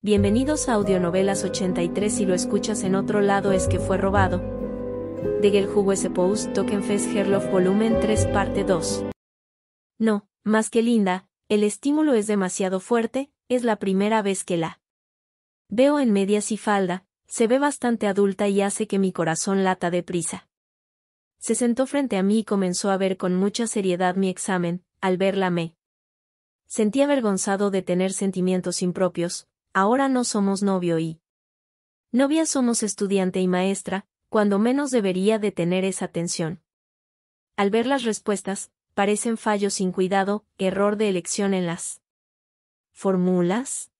Bienvenidos a Audionovelas 83 si lo escuchas en otro lado es que fue robado. De Gelhuguese Post Token Herlof Volumen 3 Parte 2. No, más que linda, el estímulo es demasiado fuerte, es la primera vez que la veo en medias y falda, se ve bastante adulta y hace que mi corazón lata deprisa. Se sentó frente a mí y comenzó a ver con mucha seriedad mi examen, al verla me sentí avergonzado de tener sentimientos impropios, ahora no somos novio y novia somos estudiante y maestra, cuando menos debería de tener esa tensión. Al ver las respuestas, parecen fallos sin cuidado, error de elección en las fórmulas.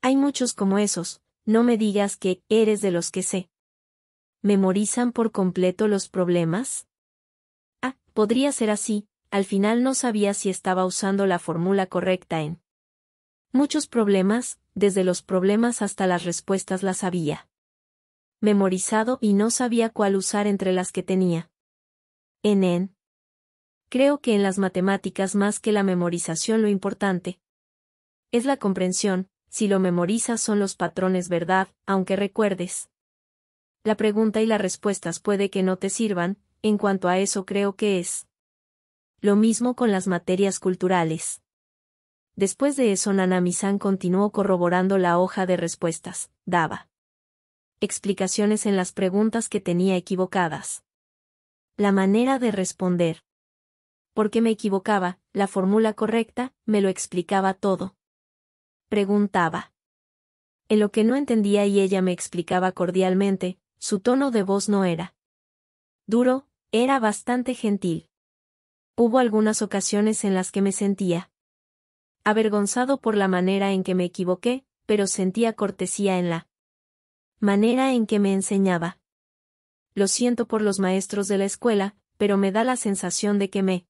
Hay muchos como esos, no me digas que eres de los que sé. ¿Memorizan por completo los problemas? Ah, podría ser así, al final no sabía si estaba usando la fórmula correcta en Muchos problemas, desde los problemas hasta las respuestas las había memorizado y no sabía cuál usar entre las que tenía. En en. Creo que en las matemáticas más que la memorización lo importante es la comprensión, si lo memorizas son los patrones verdad, aunque recuerdes. La pregunta y las respuestas puede que no te sirvan, en cuanto a eso creo que es. Lo mismo con las materias culturales. Después de eso Nanami-san continuó corroborando la hoja de respuestas, daba explicaciones en las preguntas que tenía equivocadas. La manera de responder. ¿Por qué me equivocaba? La fórmula correcta, me lo explicaba todo. Preguntaba. En lo que no entendía y ella me explicaba cordialmente, su tono de voz no era duro, era bastante gentil. Hubo algunas ocasiones en las que me sentía avergonzado por la manera en que me equivoqué, pero sentía cortesía en la manera en que me enseñaba. Lo siento por los maestros de la escuela, pero me da la sensación de que me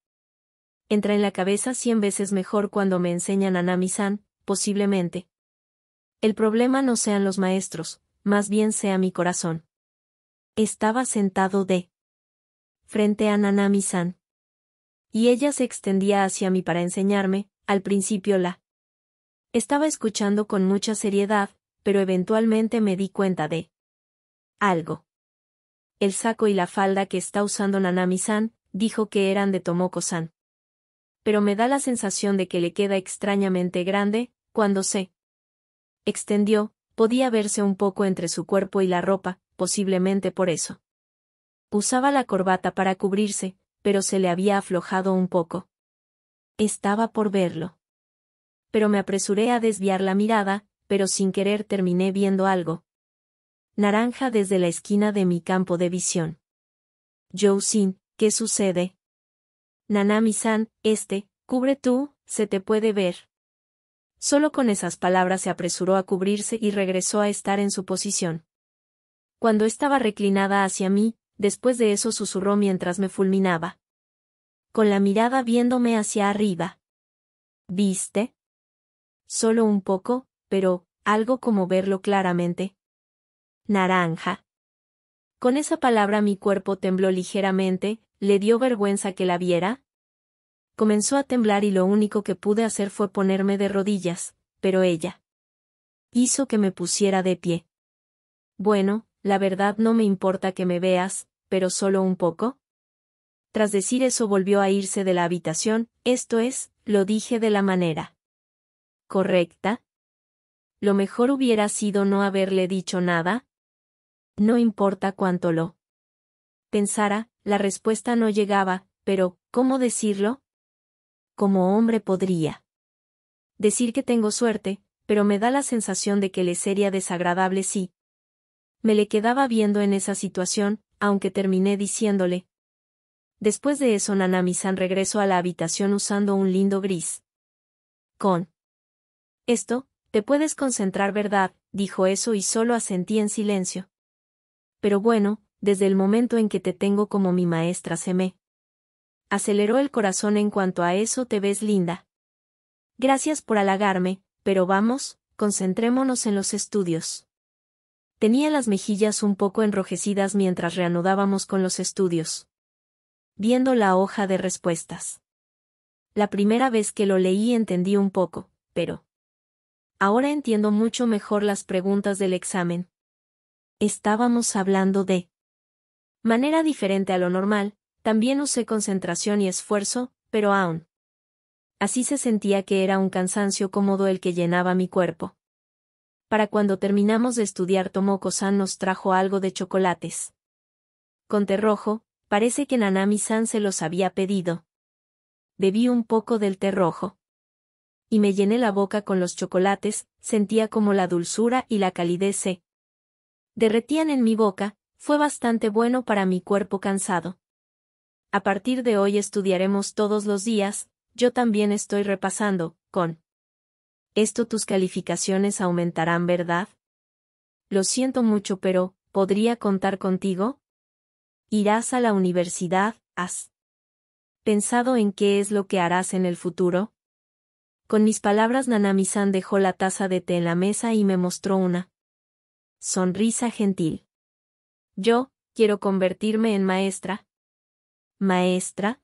entra en la cabeza cien veces mejor cuando me enseñan a nami posiblemente. El problema no sean los maestros, más bien sea mi corazón. Estaba sentado de frente a nanami Y ella se extendía hacia mí para enseñarme, al principio la estaba escuchando con mucha seriedad, pero eventualmente me di cuenta de algo. El saco y la falda que está usando Nanami-san, dijo que eran de Tomoko-san. Pero me da la sensación de que le queda extrañamente grande, cuando se extendió, podía verse un poco entre su cuerpo y la ropa, posiblemente por eso. Usaba la corbata para cubrirse, pero se le había aflojado un poco. Estaba por verlo. Pero me apresuré a desviar la mirada, pero sin querer terminé viendo algo. Naranja desde la esquina de mi campo de visión. Sin, ¿qué sucede? Nanami-san, este, cubre tú, se te puede ver. Solo con esas palabras se apresuró a cubrirse y regresó a estar en su posición. Cuando estaba reclinada hacia mí, después de eso susurró mientras me fulminaba con la mirada viéndome hacia arriba. ¿Viste? Solo un poco, pero algo como verlo claramente. Naranja. Con esa palabra mi cuerpo tembló ligeramente, ¿le dio vergüenza que la viera? Comenzó a temblar y lo único que pude hacer fue ponerme de rodillas, pero ella hizo que me pusiera de pie. Bueno, la verdad no me importa que me veas, pero solo un poco. Tras decir eso volvió a irse de la habitación, esto es, lo dije de la manera. ¿Correcta? Lo mejor hubiera sido no haberle dicho nada. No importa cuánto lo pensara, la respuesta no llegaba, pero, ¿cómo decirlo? Como hombre podría. Decir que tengo suerte, pero me da la sensación de que le sería desagradable si me le quedaba viendo en esa situación, aunque terminé diciéndole, Después de eso Nanami-san regresó a la habitación usando un lindo gris. Con esto, te puedes concentrar, ¿verdad? dijo eso y solo asentí en silencio. Pero bueno, desde el momento en que te tengo como mi maestra se me aceleró el corazón en cuanto a eso te ves linda. Gracias por halagarme, pero vamos, concentrémonos en los estudios. Tenía las mejillas un poco enrojecidas mientras reanudábamos con los estudios viendo la hoja de respuestas. La primera vez que lo leí entendí un poco, pero... Ahora entiendo mucho mejor las preguntas del examen. Estábamos hablando de... Manera diferente a lo normal, también usé concentración y esfuerzo, pero aún. Así se sentía que era un cansancio cómodo el que llenaba mi cuerpo. Para cuando terminamos de estudiar Tomoko-san nos trajo algo de chocolates. Con rojo, Parece que Nanami-san se los había pedido. Bebí un poco del té rojo. Y me llené la boca con los chocolates, sentía como la dulzura y la calidez se derretían en mi boca, fue bastante bueno para mi cuerpo cansado. A partir de hoy estudiaremos todos los días, yo también estoy repasando, con esto tus calificaciones aumentarán, ¿verdad? Lo siento mucho, pero, ¿podría contar contigo? Irás a la universidad, has pensado en qué es lo que harás en el futuro? Con mis palabras Nanami-san dejó la taza de té en la mesa y me mostró una sonrisa gentil. Yo, quiero convertirme en maestra. ¿Maestra?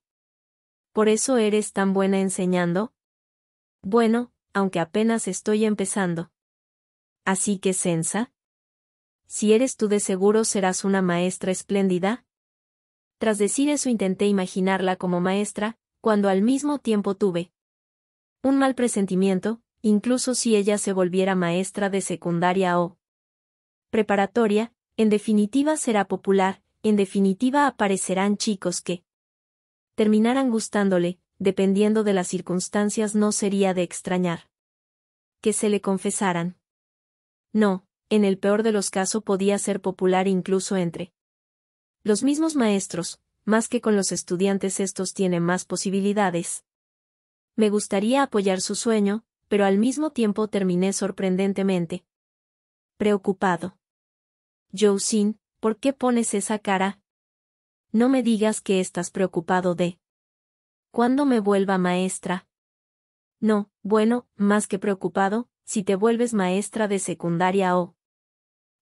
¿Por eso eres tan buena enseñando? Bueno, aunque apenas estoy empezando. Así que, Sensa. Si eres tú de seguro serás una maestra espléndida, tras decir eso intenté imaginarla como maestra, cuando al mismo tiempo tuve un mal presentimiento, incluso si ella se volviera maestra de secundaria o preparatoria, en definitiva será popular, en definitiva aparecerán chicos que terminarán gustándole, dependiendo de las circunstancias no sería de extrañar. Que se le confesaran. No, en el peor de los casos podía ser popular incluso entre los mismos maestros, más que con los estudiantes estos tienen más posibilidades. Me gustaría apoyar su sueño, pero al mismo tiempo terminé sorprendentemente. Preocupado. sin, ¿por qué pones esa cara? No me digas que estás preocupado de. ¿Cuándo me vuelva maestra? No, bueno, más que preocupado, si te vuelves maestra de secundaria o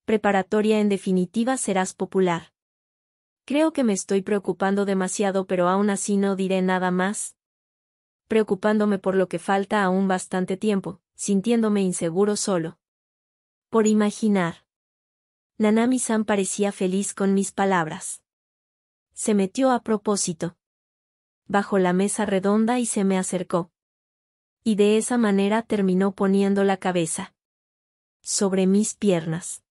preparatoria en definitiva serás popular. Creo que me estoy preocupando demasiado pero aún así no diré nada más. Preocupándome por lo que falta aún bastante tiempo, sintiéndome inseguro solo. Por imaginar. Nanami-san parecía feliz con mis palabras. Se metió a propósito. Bajo la mesa redonda y se me acercó. Y de esa manera terminó poniendo la cabeza. Sobre mis piernas.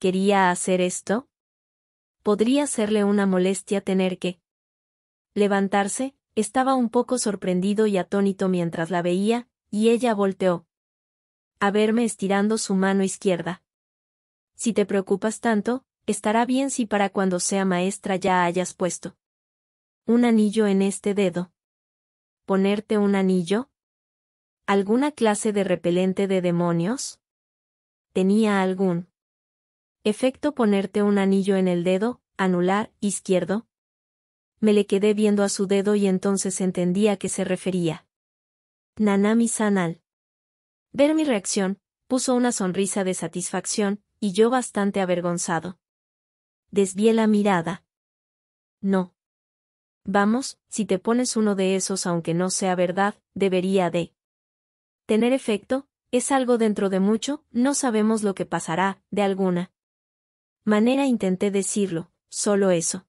¿Quería hacer esto? podría serle una molestia tener que levantarse, estaba un poco sorprendido y atónito mientras la veía, y ella volteó a verme estirando su mano izquierda. Si te preocupas tanto, estará bien si para cuando sea maestra ya hayas puesto un anillo en este dedo. ¿Ponerte un anillo? ¿Alguna clase de repelente de demonios? Tenía algún Efecto ponerte un anillo en el dedo, anular, izquierdo. Me le quedé viendo a su dedo y entonces entendí a qué se refería. Nanami Sanal. Ver mi reacción, puso una sonrisa de satisfacción, y yo bastante avergonzado. Desvié la mirada. No. Vamos, si te pones uno de esos aunque no sea verdad, debería de tener efecto, es algo dentro de mucho, no sabemos lo que pasará, de alguna Manera intenté decirlo, solo eso.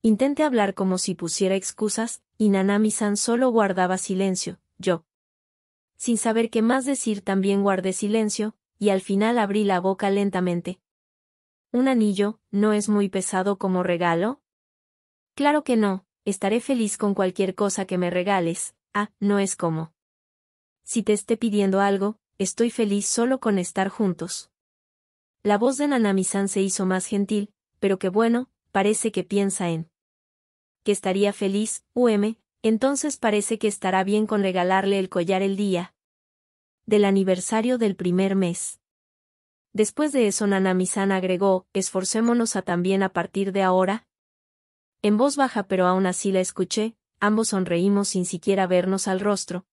Intenté hablar como si pusiera excusas, y Nanami-san solo guardaba silencio, yo. Sin saber qué más decir también guardé silencio, y al final abrí la boca lentamente. ¿Un anillo no es muy pesado como regalo? Claro que no, estaré feliz con cualquier cosa que me regales, ah, no es como. Si te esté pidiendo algo, estoy feliz solo con estar juntos. La voz de Nanami-san se hizo más gentil, pero que bueno, parece que piensa en que estaría feliz, UM, entonces parece que estará bien con regalarle el collar el día del aniversario del primer mes. Después de eso Nanami-san agregó, esforcémonos a también a partir de ahora. En voz baja pero aún así la escuché, ambos sonreímos sin siquiera vernos al rostro.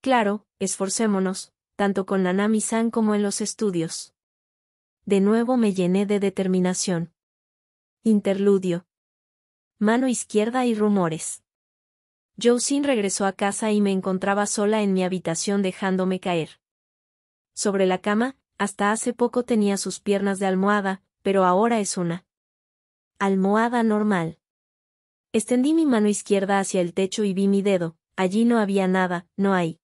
Claro, esforcémonos, tanto con Nanami-san como en los estudios de nuevo me llené de determinación. Interludio. Mano izquierda y rumores. Josin regresó a casa y me encontraba sola en mi habitación dejándome caer. Sobre la cama, hasta hace poco tenía sus piernas de almohada, pero ahora es una almohada normal. Extendí mi mano izquierda hacia el techo y vi mi dedo, allí no había nada, no hay.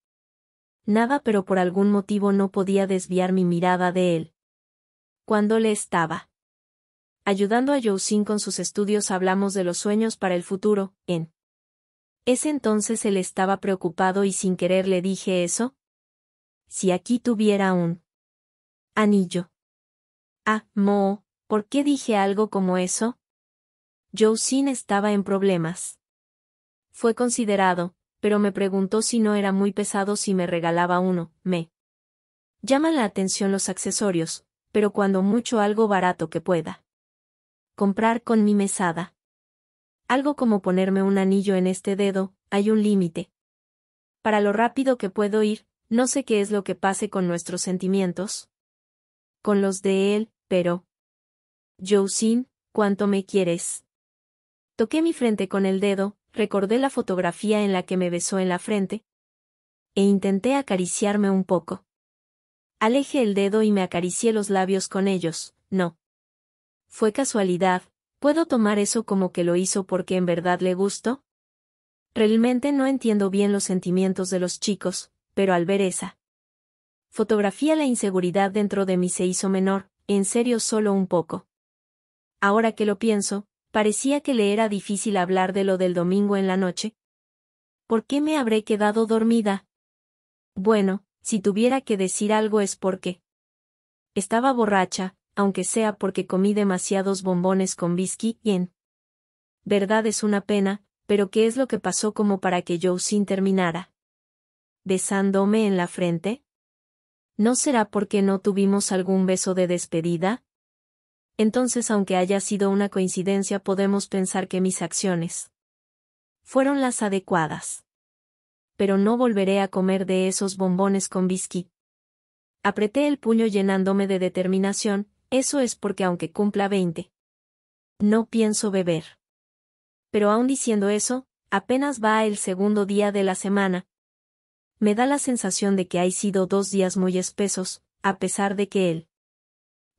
Nada pero por algún motivo no podía desviar mi mirada de él cuando le estaba ayudando a Yousin con sus estudios hablamos de los sueños para el futuro, en ese entonces él estaba preocupado y sin querer le dije eso. Si aquí tuviera un anillo. Ah, Mo, ¿por qué dije algo como eso? Yousin estaba en problemas. Fue considerado, pero me preguntó si no era muy pesado si me regalaba uno, me. Llaman la atención los accesorios, pero cuando mucho algo barato que pueda. Comprar con mi mesada. Algo como ponerme un anillo en este dedo, hay un límite. Para lo rápido que puedo ir, no sé qué es lo que pase con nuestros sentimientos. Con los de él, pero... Sin, ¿cuánto me quieres? Toqué mi frente con el dedo, recordé la fotografía en la que me besó en la frente, e intenté acariciarme un poco. Aleje el dedo y me acaricié los labios con ellos, no. Fue casualidad, ¿puedo tomar eso como que lo hizo porque en verdad le gustó? Realmente no entiendo bien los sentimientos de los chicos, pero al ver esa fotografía la inseguridad dentro de mí se hizo menor, en serio solo un poco. Ahora que lo pienso, parecía que le era difícil hablar de lo del domingo en la noche. ¿Por qué me habré quedado dormida? Bueno, si tuviera que decir algo es porque estaba borracha, aunque sea porque comí demasiados bombones con whisky y en verdad es una pena, pero ¿qué es lo que pasó como para que yo sin terminara? ¿Besándome en la frente? ¿No será porque no tuvimos algún beso de despedida? Entonces, aunque haya sido una coincidencia, podemos pensar que mis acciones fueron las adecuadas pero no volveré a comer de esos bombones con whisky. Apreté el puño llenándome de determinación, eso es porque aunque cumpla veinte. No pienso beber. Pero aún diciendo eso, apenas va el segundo día de la semana. Me da la sensación de que hay sido dos días muy espesos, a pesar de que él.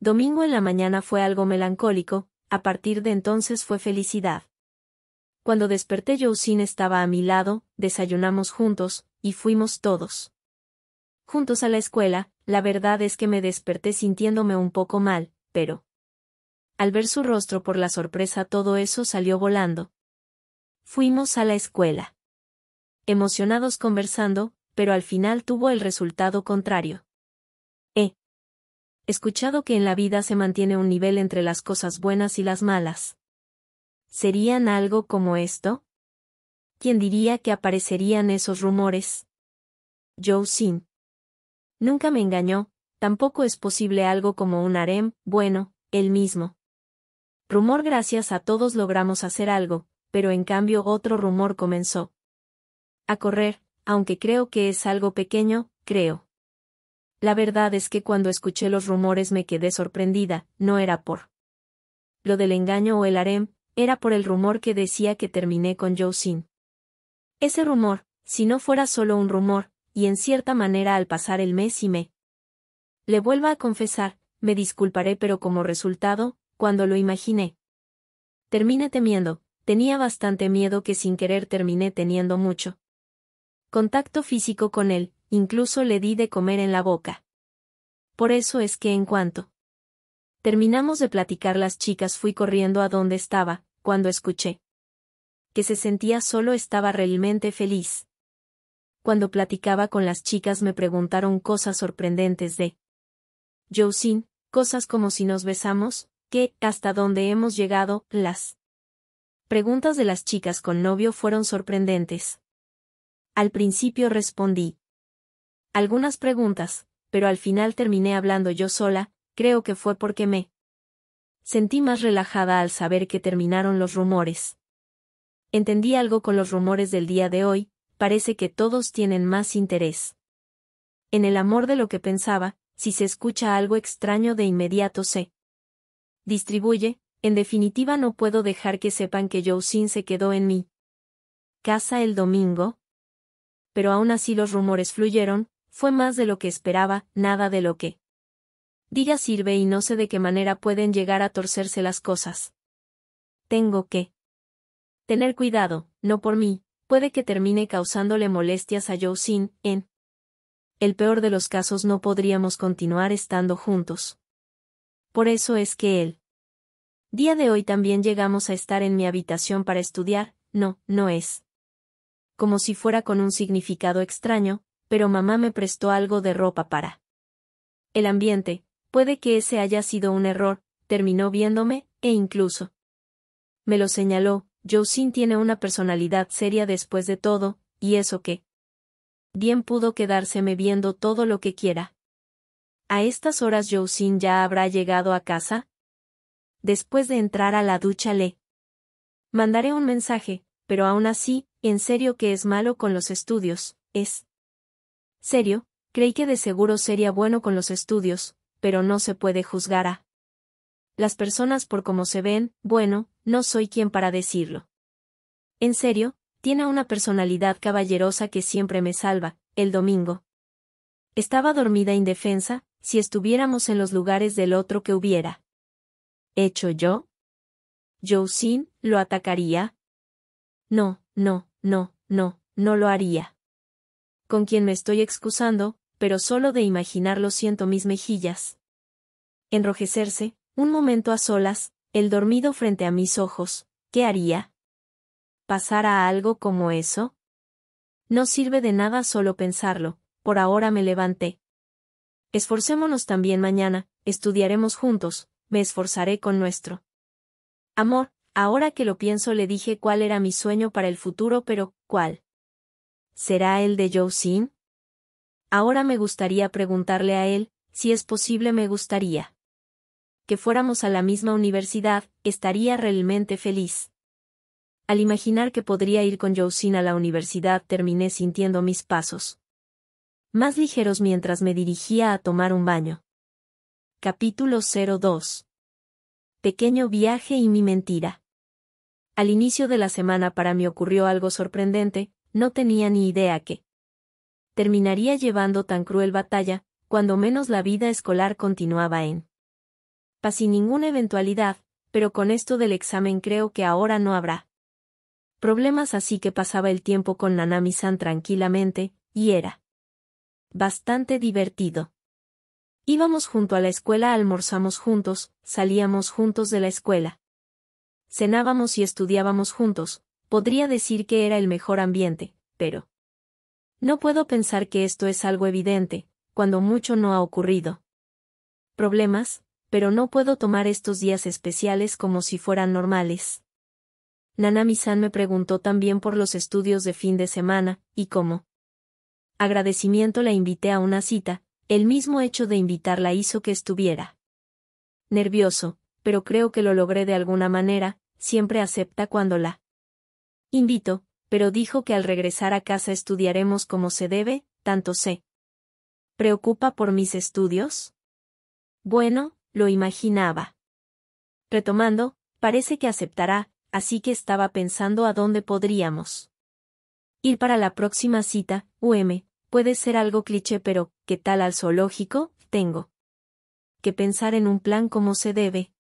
Domingo en la mañana fue algo melancólico, a partir de entonces fue felicidad. Cuando desperté Yosin estaba a mi lado, desayunamos juntos, y fuimos todos. Juntos a la escuela, la verdad es que me desperté sintiéndome un poco mal, pero... Al ver su rostro por la sorpresa todo eso salió volando. Fuimos a la escuela. Emocionados conversando, pero al final tuvo el resultado contrario. Eh. He escuchado que en la vida se mantiene un nivel entre las cosas buenas y las malas. ¿Serían algo como esto? ¿Quién diría que aparecerían esos rumores? Joe Sin. Nunca me engañó, tampoco es posible algo como un harem, bueno, el mismo. Rumor gracias a todos logramos hacer algo, pero en cambio otro rumor comenzó. A correr, aunque creo que es algo pequeño, creo. La verdad es que cuando escuché los rumores me quedé sorprendida, no era por lo del engaño o el harem, era por el rumor que decía que terminé con Sin. Ese rumor, si no fuera solo un rumor, y en cierta manera al pasar el mes y me le vuelva a confesar, me disculparé pero como resultado, cuando lo imaginé. Terminé temiendo, tenía bastante miedo que sin querer terminé teniendo mucho. Contacto físico con él, incluso le di de comer en la boca. Por eso es que en cuanto terminamos de platicar las chicas fui corriendo a donde estaba, cuando escuché que se sentía solo estaba realmente feliz. Cuando platicaba con las chicas me preguntaron cosas sorprendentes de sin cosas como si nos besamos, qué, hasta dónde hemos llegado, las preguntas de las chicas con novio fueron sorprendentes. Al principio respondí algunas preguntas, pero al final terminé hablando yo sola, creo que fue porque me Sentí más relajada al saber que terminaron los rumores. Entendí algo con los rumores del día de hoy, parece que todos tienen más interés. En el amor de lo que pensaba, si se escucha algo extraño de inmediato se distribuye, en definitiva no puedo dejar que sepan que Sin se quedó en mi casa el domingo. Pero aún así los rumores fluyeron, fue más de lo que esperaba, nada de lo que Diga sirve y no sé de qué manera pueden llegar a torcerse las cosas. Tengo que tener cuidado, no por mí, puede que termine causándole molestias a Sin, en el peor de los casos no podríamos continuar estando juntos. Por eso es que él. Día de hoy también llegamos a estar en mi habitación para estudiar, no, no es. Como si fuera con un significado extraño, pero mamá me prestó algo de ropa para el ambiente, Puede que ese haya sido un error, terminó viéndome, e incluso. Me lo señaló, Josin tiene una personalidad seria después de todo, y eso que. Bien pudo quedárseme viendo todo lo que quiera. ¿A estas horas Josin ya habrá llegado a casa? Después de entrar a la ducha le. Mandaré un mensaje, pero aún así, en serio que es malo con los estudios, es. Serio, creí que de seguro sería bueno con los estudios, pero no se puede juzgar a las personas por cómo se ven, bueno, no soy quien para decirlo. En serio, tiene una personalidad caballerosa que siempre me salva, el domingo. Estaba dormida indefensa, si estuviéramos en los lugares del otro que hubiera. ¿Hecho yo? sin lo atacaría? No, no, no, no, no lo haría. Con quien me estoy excusando, pero solo de imaginarlo siento mis mejillas. Enrojecerse, un momento a solas, el dormido frente a mis ojos, ¿qué haría? ¿Pasará algo como eso? No sirve de nada solo pensarlo, por ahora me levanté. Esforcémonos también mañana, estudiaremos juntos, me esforzaré con nuestro. Amor, ahora que lo pienso le dije cuál era mi sueño para el futuro, pero ¿cuál? ¿Será el de Joe Sin? Ahora me gustaría preguntarle a él, si es posible me gustaría que fuéramos a la misma universidad, estaría realmente feliz. Al imaginar que podría ir con Jousin a la universidad terminé sintiendo mis pasos más ligeros mientras me dirigía a tomar un baño. Capítulo 02 Pequeño viaje y mi mentira. Al inicio de la semana para mí ocurrió algo sorprendente, no tenía ni idea que terminaría llevando tan cruel batalla, cuando menos la vida escolar continuaba en paz sin ninguna eventualidad, pero con esto del examen creo que ahora no habrá problemas así que pasaba el tiempo con Nanami-san tranquilamente, y era bastante divertido. Íbamos junto a la escuela, almorzamos juntos, salíamos juntos de la escuela. Cenábamos y estudiábamos juntos, podría decir que era el mejor ambiente, pero no puedo pensar que esto es algo evidente, cuando mucho no ha ocurrido. Problemas, pero no puedo tomar estos días especiales como si fueran normales. Nanami-san me preguntó también por los estudios de fin de semana, y cómo. agradecimiento la invité a una cita, el mismo hecho de invitarla hizo que estuviera nervioso, pero creo que lo logré de alguna manera, siempre acepta cuando la invito, pero dijo que al regresar a casa estudiaremos como se debe, tanto sé. ¿Preocupa por mis estudios? Bueno, lo imaginaba. Retomando, parece que aceptará, así que estaba pensando a dónde podríamos ir para la próxima cita, UM, puede ser algo cliché pero, ¿qué tal al zoológico? Tengo que pensar en un plan como se debe.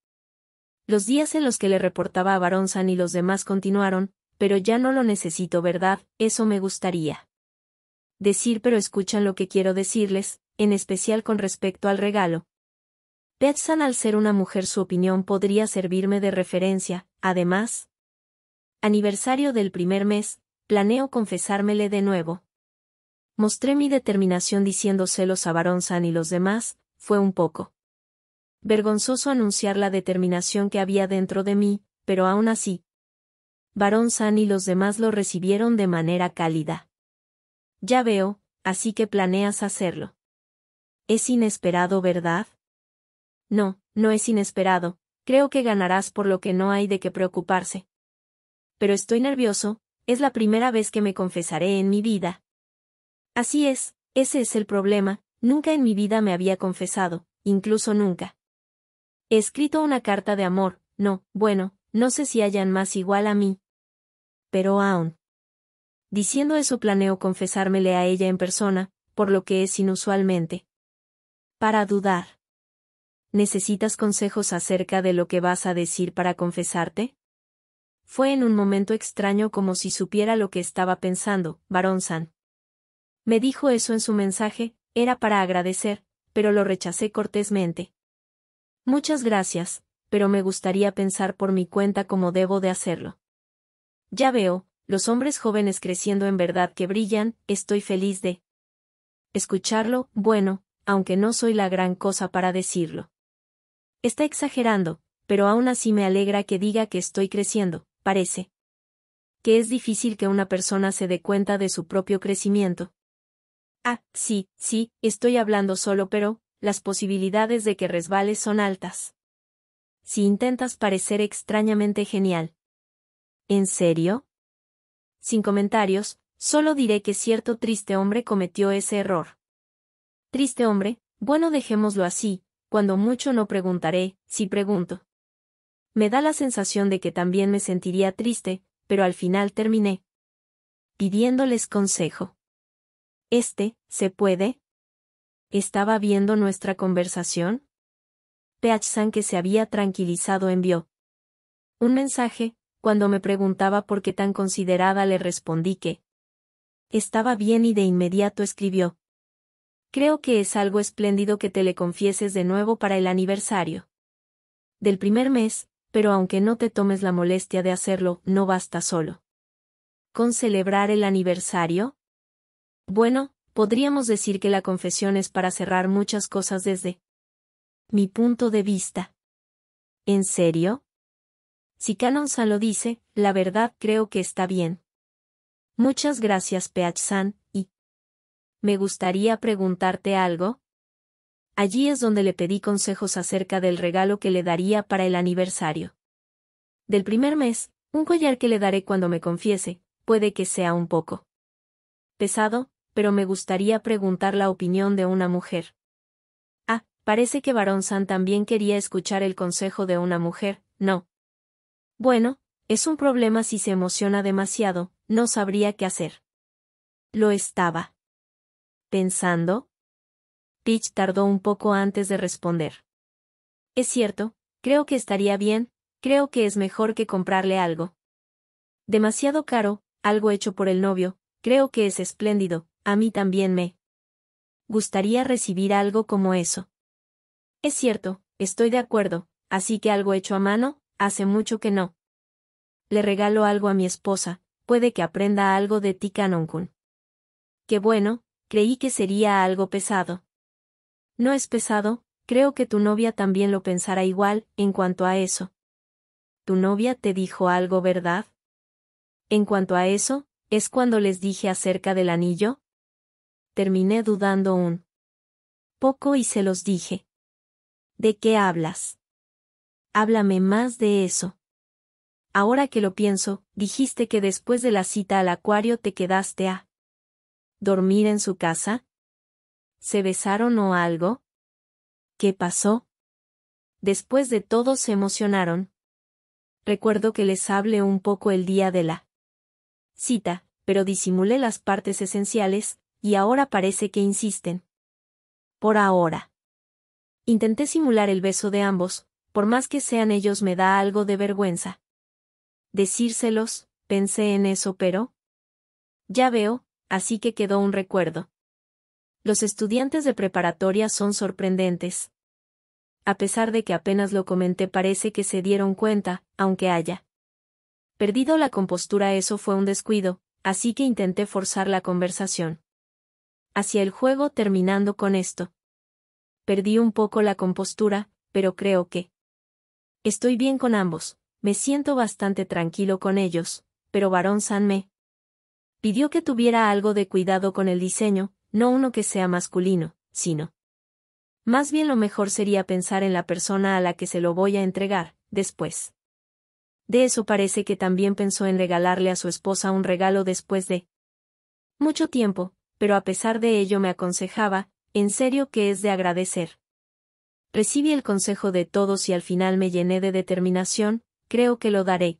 Los días en los que le reportaba a Baronzan y los demás continuaron, pero ya no lo necesito, ¿verdad? Eso me gustaría. Decir, pero escuchan lo que quiero decirles, en especial con respecto al regalo. Petsan, al ser una mujer, su opinión podría servirme de referencia, además. Aniversario del primer mes, planeo confesármele de nuevo. Mostré mi determinación diciéndoselos a Barón y los demás, fue un poco vergonzoso anunciar la determinación que había dentro de mí, pero aún así, Barón San y los demás lo recibieron de manera cálida. Ya veo, así que planeas hacerlo. Es inesperado, ¿verdad? No, no es inesperado, creo que ganarás por lo que no hay de qué preocuparse. Pero estoy nervioso, es la primera vez que me confesaré en mi vida. Así es, ese es el problema, nunca en mi vida me había confesado, incluso nunca. He escrito una carta de amor, no, bueno, no sé si hayan más igual a mí, pero aún. Diciendo eso planeo confesármele a ella en persona, por lo que es inusualmente. Para dudar. ¿Necesitas consejos acerca de lo que vas a decir para confesarte? Fue en un momento extraño como si supiera lo que estaba pensando, varón San. Me dijo eso en su mensaje, era para agradecer, pero lo rechacé cortésmente. Muchas gracias, pero me gustaría pensar por mi cuenta cómo debo de hacerlo. Ya veo, los hombres jóvenes creciendo en verdad que brillan, estoy feliz de escucharlo, bueno, aunque no soy la gran cosa para decirlo. Está exagerando, pero aún así me alegra que diga que estoy creciendo, parece. Que es difícil que una persona se dé cuenta de su propio crecimiento. Ah, sí, sí, estoy hablando solo, pero, las posibilidades de que resbales son altas. Si intentas parecer extrañamente genial, ¿En serio? Sin comentarios, solo diré que cierto triste hombre cometió ese error. Triste hombre, bueno dejémoslo así, cuando mucho no preguntaré, si pregunto. Me da la sensación de que también me sentiría triste, pero al final terminé. Pidiéndoles consejo. Este, ¿se puede? ¿Estaba viendo nuestra conversación? Peachsan que se había tranquilizado envió. Un mensaje, cuando me preguntaba por qué tan considerada le respondí que estaba bien y de inmediato escribió. Creo que es algo espléndido que te le confieses de nuevo para el aniversario. Del primer mes, pero aunque no te tomes la molestia de hacerlo, no basta solo. ¿Con celebrar el aniversario? Bueno, podríamos decir que la confesión es para cerrar muchas cosas desde mi punto de vista. ¿En serio? Si Canon-san lo dice, la verdad creo que está bien. Muchas gracias Peach-san, y... Me gustaría preguntarte algo. Allí es donde le pedí consejos acerca del regalo que le daría para el aniversario. Del primer mes, un collar que le daré cuando me confiese, puede que sea un poco pesado, pero me gustaría preguntar la opinión de una mujer. Ah, parece que Barón San también quería escuchar el consejo de una mujer, ¿no? Bueno, es un problema si se emociona demasiado, no sabría qué hacer. Lo estaba. ¿Pensando? Peach tardó un poco antes de responder. Es cierto, creo que estaría bien, creo que es mejor que comprarle algo. Demasiado caro, algo hecho por el novio, creo que es espléndido, a mí también me gustaría recibir algo como eso. Es cierto, estoy de acuerdo, así que algo hecho a mano, Hace mucho que no. Le regalo algo a mi esposa, puede que aprenda algo de ti Canonkun. Qué bueno, creí que sería algo pesado. No es pesado, creo que tu novia también lo pensará igual, en cuanto a eso. Tu novia te dijo algo, ¿verdad? En cuanto a eso, es cuando les dije acerca del anillo. Terminé dudando un poco y se los dije. ¿De qué hablas? Háblame más de eso. Ahora que lo pienso, dijiste que después de la cita al acuario te quedaste a dormir en su casa. ¿Se besaron o algo? ¿Qué pasó? Después de todo se emocionaron. Recuerdo que les hablé un poco el día de la cita, pero disimulé las partes esenciales, y ahora parece que insisten. Por ahora. Intenté simular el beso de ambos, por más que sean ellos me da algo de vergüenza. Decírselos, pensé en eso, pero... Ya veo, así que quedó un recuerdo. Los estudiantes de preparatoria son sorprendentes. A pesar de que apenas lo comenté parece que se dieron cuenta, aunque haya. Perdido la compostura eso fue un descuido, así que intenté forzar la conversación. Hacia el juego terminando con esto. Perdí un poco la compostura, pero creo que Estoy bien con ambos, me siento bastante tranquilo con ellos, pero varón Sanme pidió que tuviera algo de cuidado con el diseño, no uno que sea masculino, sino. Más bien lo mejor sería pensar en la persona a la que se lo voy a entregar, después. De eso parece que también pensó en regalarle a su esposa un regalo después de mucho tiempo, pero a pesar de ello me aconsejaba, en serio que es de agradecer recibí el consejo de todos y al final me llené de determinación, creo que lo daré.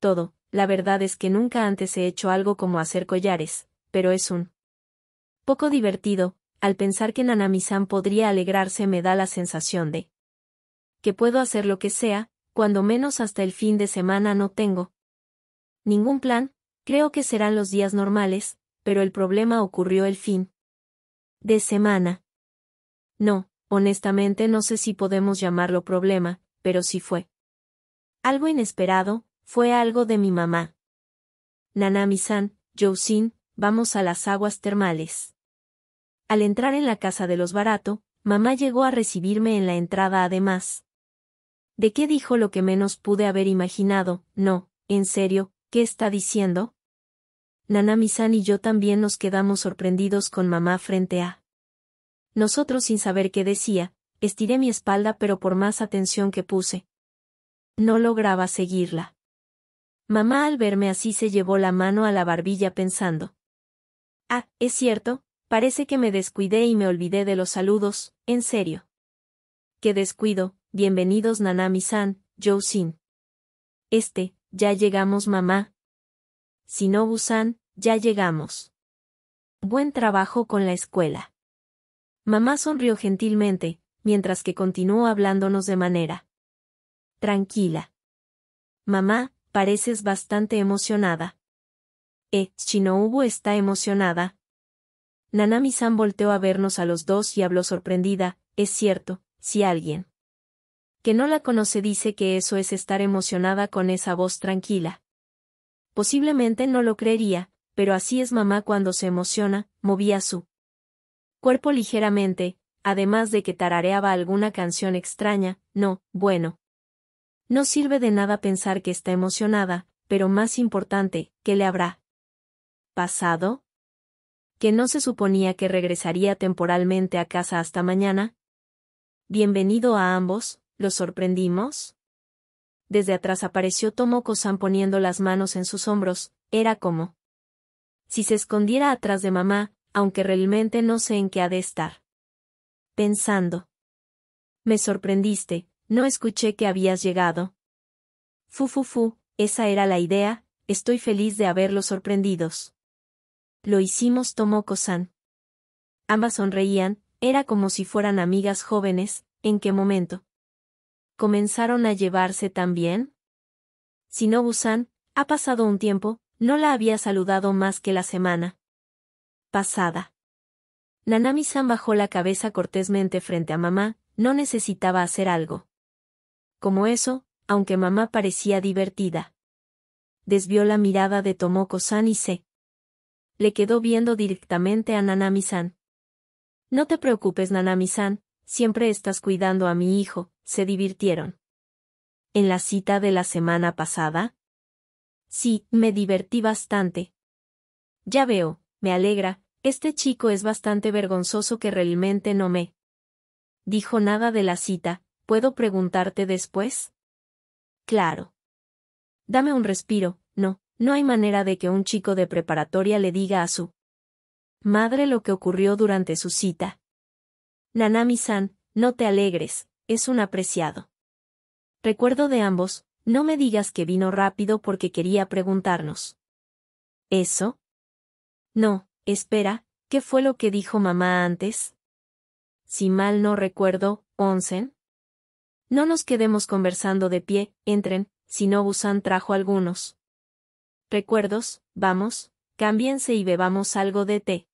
Todo, la verdad es que nunca antes he hecho algo como hacer collares, pero es un poco divertido, al pensar que Nanami-san podría alegrarse me da la sensación de que puedo hacer lo que sea, cuando menos hasta el fin de semana no tengo ningún plan, creo que serán los días normales, pero el problema ocurrió el fin de semana. No, Honestamente no sé si podemos llamarlo problema, pero sí fue. Algo inesperado, fue algo de mi mamá. Nanami-san, Jousin, vamos a las aguas termales. Al entrar en la casa de los Barato, mamá llegó a recibirme en la entrada además. ¿De qué dijo lo que menos pude haber imaginado? No, en serio, ¿qué está diciendo? Nanami-san y yo también nos quedamos sorprendidos con mamá frente a nosotros sin saber qué decía, estiré mi espalda pero por más atención que puse. No lograba seguirla. Mamá al verme así se llevó la mano a la barbilla pensando. Ah, es cierto, parece que me descuidé y me olvidé de los saludos, en serio. Qué descuido, bienvenidos Nanami-san, Jo sin Este, ya llegamos mamá. Si no Busan, ya llegamos. Buen trabajo con la escuela. Mamá sonrió gentilmente, mientras que continuó hablándonos de manera. Tranquila. Mamá, pareces bastante emocionada. Eh, hubo está emocionada. Nanami-san volteó a vernos a los dos y habló sorprendida, es cierto, si alguien que no la conoce dice que eso es estar emocionada con esa voz tranquila. Posiblemente no lo creería, pero así es mamá cuando se emociona, movía su cuerpo ligeramente, además de que tarareaba alguna canción extraña, no, bueno. No sirve de nada pensar que está emocionada, pero más importante, ¿qué le habrá pasado? ¿Que no se suponía que regresaría temporalmente a casa hasta mañana? Bienvenido a ambos, ¿los sorprendimos? Desde atrás apareció Tomoko-san poniendo las manos en sus hombros, era como si se escondiera atrás de mamá, aunque realmente no sé en qué ha de estar. Pensando. Me sorprendiste, no escuché que habías llegado. Fu fu fu, esa era la idea, estoy feliz de haberlos sorprendidos. Lo hicimos Tomó san Ambas sonreían, era como si fueran amigas jóvenes, ¿en qué momento? ¿Comenzaron a llevarse tan bien? no, san ha pasado un tiempo, no la había saludado más que la semana pasada. Nanami-san bajó la cabeza cortésmente frente a mamá, no necesitaba hacer algo. Como eso, aunque mamá parecía divertida. Desvió la mirada de Tomoko-san y se le quedó viendo directamente a Nanami-san. No te preocupes, Nanami-san, siempre estás cuidando a mi hijo, se divirtieron. ¿En la cita de la semana pasada? Sí, me divertí bastante. Ya veo, me alegra, este chico es bastante vergonzoso que realmente no me dijo nada de la cita, ¿puedo preguntarte después? Claro. Dame un respiro, no, no hay manera de que un chico de preparatoria le diga a su madre lo que ocurrió durante su cita. Nanami-san, no te alegres, es un apreciado. Recuerdo de ambos, no me digas que vino rápido porque quería preguntarnos. ¿Eso? No, Espera, ¿qué fue lo que dijo mamá antes? Si mal no recuerdo, onsen. No nos quedemos conversando de pie, entren, si no Busan trajo algunos. Recuerdos, vamos, cámbiense y bebamos algo de té.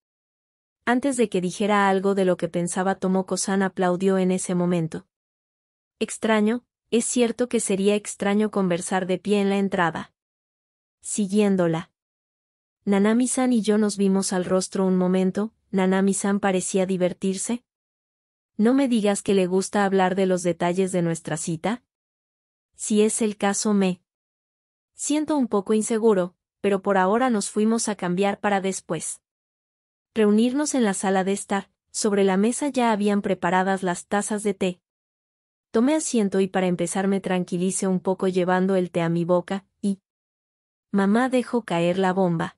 Antes de que dijera algo de lo que pensaba Tomoko-san aplaudió en ese momento. Extraño, es cierto que sería extraño conversar de pie en la entrada. Siguiéndola. Nanami-san y yo nos vimos al rostro un momento, Nanami-san parecía divertirse. No me digas que le gusta hablar de los detalles de nuestra cita. Si es el caso me siento un poco inseguro, pero por ahora nos fuimos a cambiar para después. Reunirnos en la sala de estar, sobre la mesa ya habían preparadas las tazas de té. Tomé asiento y para empezar me tranquilice un poco llevando el té a mi boca, y... Mamá dejó caer la bomba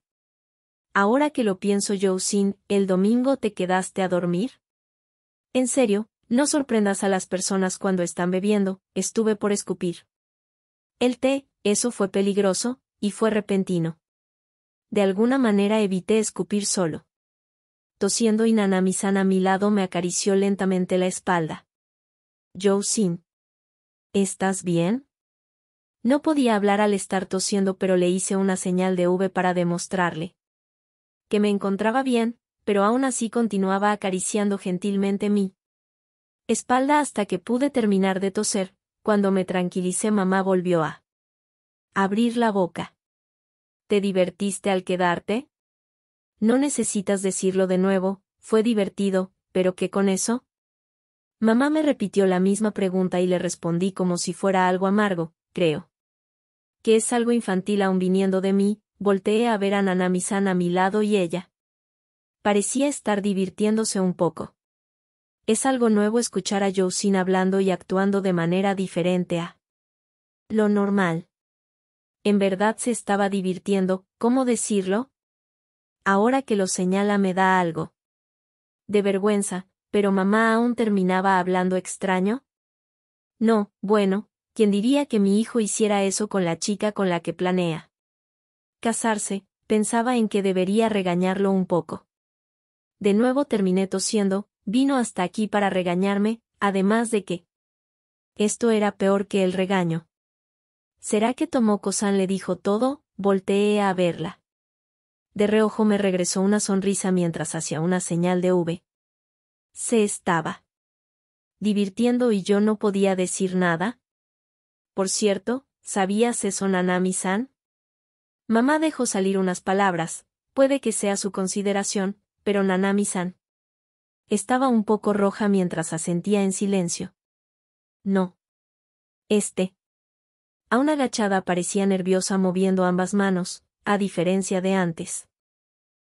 ahora que lo pienso Sin, ¿el domingo te quedaste a dormir? En serio, no sorprendas a las personas cuando están bebiendo, estuve por escupir. El té, eso fue peligroso, y fue repentino. De alguna manera evité escupir solo. Tosiendo y san a mi lado me acarició lentamente la espalda. Sin. ¿Estás bien? No podía hablar al estar tosiendo pero le hice una señal de V para demostrarle que me encontraba bien, pero aún así continuaba acariciando gentilmente mi espalda hasta que pude terminar de toser. Cuando me tranquilicé mamá volvió a abrir la boca. ¿Te divertiste al quedarte? No necesitas decirlo de nuevo, fue divertido, pero ¿qué con eso? Mamá me repitió la misma pregunta y le respondí como si fuera algo amargo, creo. Que es algo infantil aún viniendo de mí, volteé a ver a Nanami-san a mi lado y ella. Parecía estar divirtiéndose un poco. Es algo nuevo escuchar a Yousin hablando y actuando de manera diferente a lo normal. En verdad se estaba divirtiendo, ¿cómo decirlo? Ahora que lo señala me da algo. De vergüenza, pero mamá aún terminaba hablando extraño. No, bueno, ¿quién diría que mi hijo hiciera eso con la chica con la que planea? casarse, pensaba en que debería regañarlo un poco. De nuevo terminé tosiendo, vino hasta aquí para regañarme, además de que... Esto era peor que el regaño. ¿Será que Tomoko-san le dijo todo? Volteé a verla. De reojo me regresó una sonrisa mientras hacía una señal de V. Se estaba. Divirtiendo y yo no podía decir nada. Por cierto, ¿sabías eso Nanami-san? Mamá dejó salir unas palabras, puede que sea su consideración, pero Nanami-san. Estaba un poco roja mientras asentía en silencio. No. Este. una agachada parecía nerviosa moviendo ambas manos, a diferencia de antes.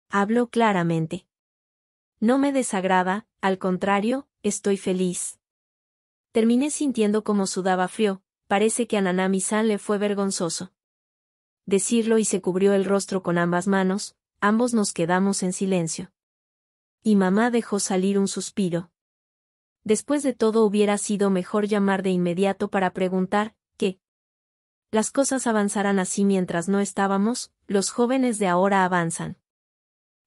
Habló claramente. No me desagrada, al contrario, estoy feliz. Terminé sintiendo como sudaba frío, parece que a Nanami-san le fue vergonzoso decirlo y se cubrió el rostro con ambas manos, ambos nos quedamos en silencio. Y mamá dejó salir un suspiro. Después de todo hubiera sido mejor llamar de inmediato para preguntar, ¿qué? Las cosas avanzarán así mientras no estábamos, los jóvenes de ahora avanzan.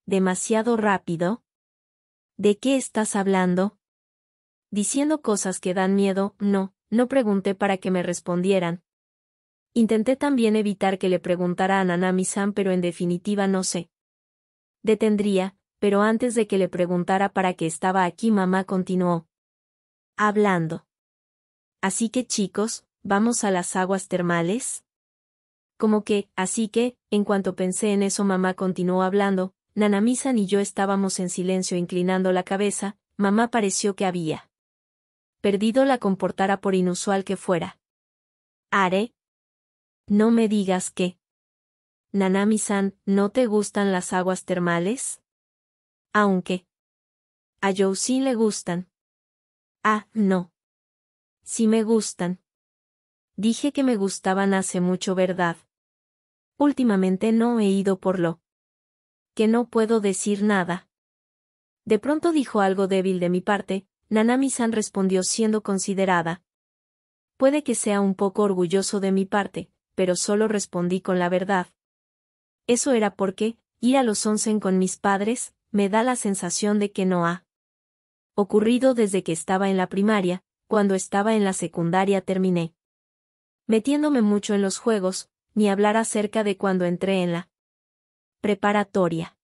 ¿Demasiado rápido? ¿De qué estás hablando? Diciendo cosas que dan miedo, no, no pregunté para que me respondieran, Intenté también evitar que le preguntara a nanami pero en definitiva no sé. Detendría, pero antes de que le preguntara para qué estaba aquí, mamá continuó hablando. Así que chicos, ¿vamos a las aguas termales? Como que, así que, en cuanto pensé en eso mamá continuó hablando, Nanamisan y yo estábamos en silencio inclinando la cabeza, mamá pareció que había perdido la comportara por inusual que fuera. Haré. No me digas que... Nanami-san, ¿no te gustan las aguas termales? Aunque... A sí le gustan. Ah, no. Sí me gustan. Dije que me gustaban hace mucho, ¿verdad? Últimamente no he ido por lo. Que no puedo decir nada. De pronto dijo algo débil de mi parte, Nanami-san respondió siendo considerada. Puede que sea un poco orgulloso de mi parte, pero solo respondí con la verdad. Eso era porque, ir a los once con mis padres, me da la sensación de que no ha ocurrido desde que estaba en la primaria, cuando estaba en la secundaria terminé metiéndome mucho en los juegos, ni hablar acerca de cuando entré en la preparatoria.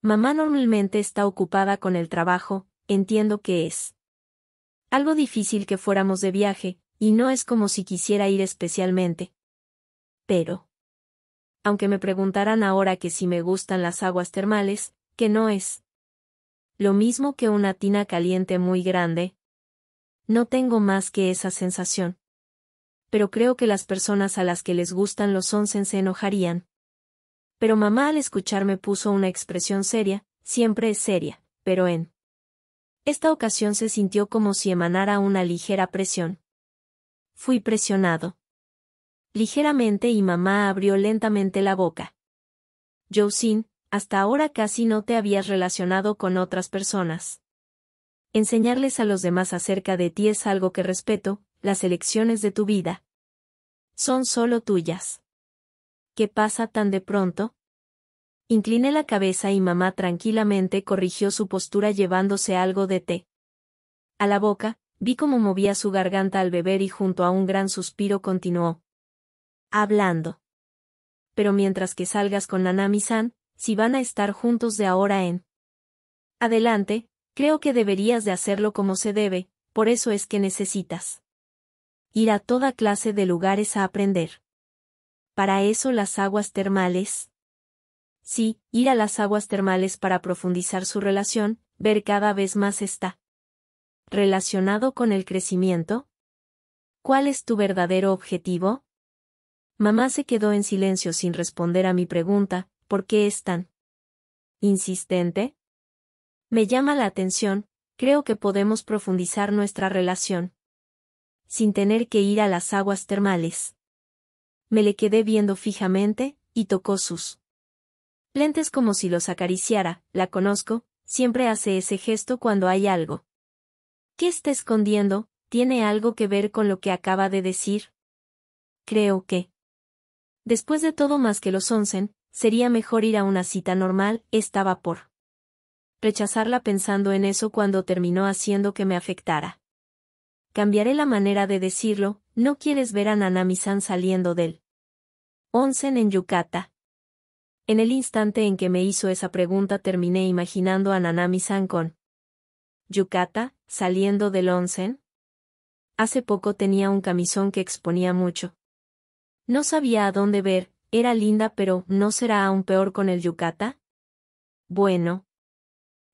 Mamá normalmente está ocupada con el trabajo, entiendo que es algo difícil que fuéramos de viaje, y no es como si quisiera ir especialmente, pero... Aunque me preguntaran ahora que si me gustan las aguas termales, que no es. Lo mismo que una tina caliente muy grande. No tengo más que esa sensación. Pero creo que las personas a las que les gustan los onsen se enojarían. Pero mamá al escucharme puso una expresión seria, siempre es seria, pero en esta ocasión se sintió como si emanara una ligera presión. Fui presionado ligeramente y mamá abrió lentamente la boca. Josin, hasta ahora casi no te habías relacionado con otras personas. Enseñarles a los demás acerca de ti es algo que respeto, las elecciones de tu vida. Son solo tuyas. ¿Qué pasa tan de pronto? Incliné la cabeza y mamá tranquilamente corrigió su postura llevándose algo de té. A la boca, vi cómo movía su garganta al beber y junto a un gran suspiro continuó hablando. Pero mientras que salgas con Nanami-san, si van a estar juntos de ahora en adelante, creo que deberías de hacerlo como se debe, por eso es que necesitas ir a toda clase de lugares a aprender. Para eso las aguas termales. Sí, ir a las aguas termales para profundizar su relación, ver cada vez más está relacionado con el crecimiento. ¿Cuál es tu verdadero objetivo? Mamá se quedó en silencio sin responder a mi pregunta, ¿por qué es tan insistente? Me llama la atención, creo que podemos profundizar nuestra relación. Sin tener que ir a las aguas termales. Me le quedé viendo fijamente, y tocó sus lentes como si los acariciara, la conozco, siempre hace ese gesto cuando hay algo. ¿Qué está escondiendo? ¿Tiene algo que ver con lo que acaba de decir? Creo que. Después de todo más que los onsen, sería mejor ir a una cita normal, estaba por rechazarla pensando en eso cuando terminó haciendo que me afectara. Cambiaré la manera de decirlo, no quieres ver a Nanami-san saliendo del onsen en Yucata. En el instante en que me hizo esa pregunta terminé imaginando a Nanami-san con Yucata, saliendo del onsen. Hace poco tenía un camisón que exponía mucho, no sabía a dónde ver, era linda pero ¿no será aún peor con el yukata? Bueno.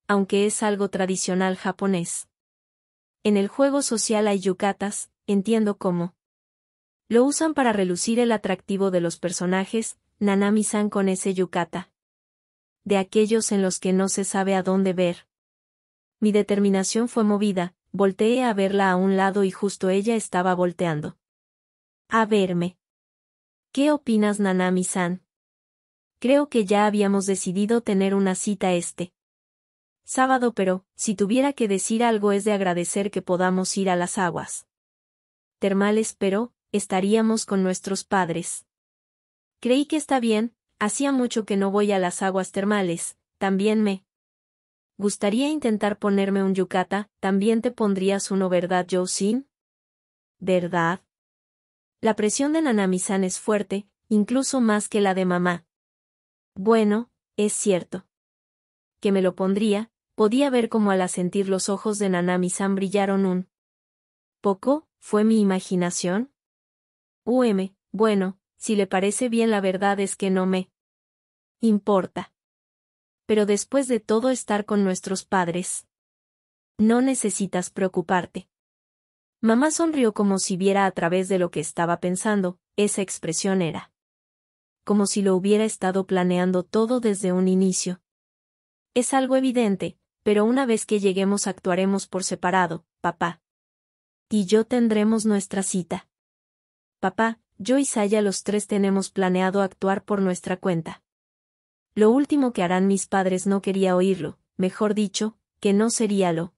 Aunque es algo tradicional japonés. En el juego social hay yukatas, entiendo cómo. Lo usan para relucir el atractivo de los personajes, Nanami-san con ese yukata. De aquellos en los que no se sabe a dónde ver. Mi determinación fue movida, volteé a verla a un lado y justo ella estaba volteando. A verme. ¿Qué opinas Nanami-san? Creo que ya habíamos decidido tener una cita este sábado pero, si tuviera que decir algo es de agradecer que podamos ir a las aguas termales pero, estaríamos con nuestros padres. Creí que está bien, hacía mucho que no voy a las aguas termales, también me gustaría intentar ponerme un yucata, también te pondrías uno, ¿verdad, sin ¿Verdad? La presión de Nanami-san es fuerte, incluso más que la de mamá. Bueno, es cierto. Que me lo pondría, podía ver cómo al asentir los ojos de Nanami-san brillaron un poco, ¿fue mi imaginación? UM, bueno, si le parece bien la verdad es que no me importa. Pero después de todo estar con nuestros padres, no necesitas preocuparte. Mamá sonrió como si viera a través de lo que estaba pensando, esa expresión era. Como si lo hubiera estado planeando todo desde un inicio. Es algo evidente, pero una vez que lleguemos actuaremos por separado, papá. Y yo tendremos nuestra cita. Papá, yo y Saya los tres tenemos planeado actuar por nuestra cuenta. Lo último que harán mis padres no quería oírlo, mejor dicho, que no sería lo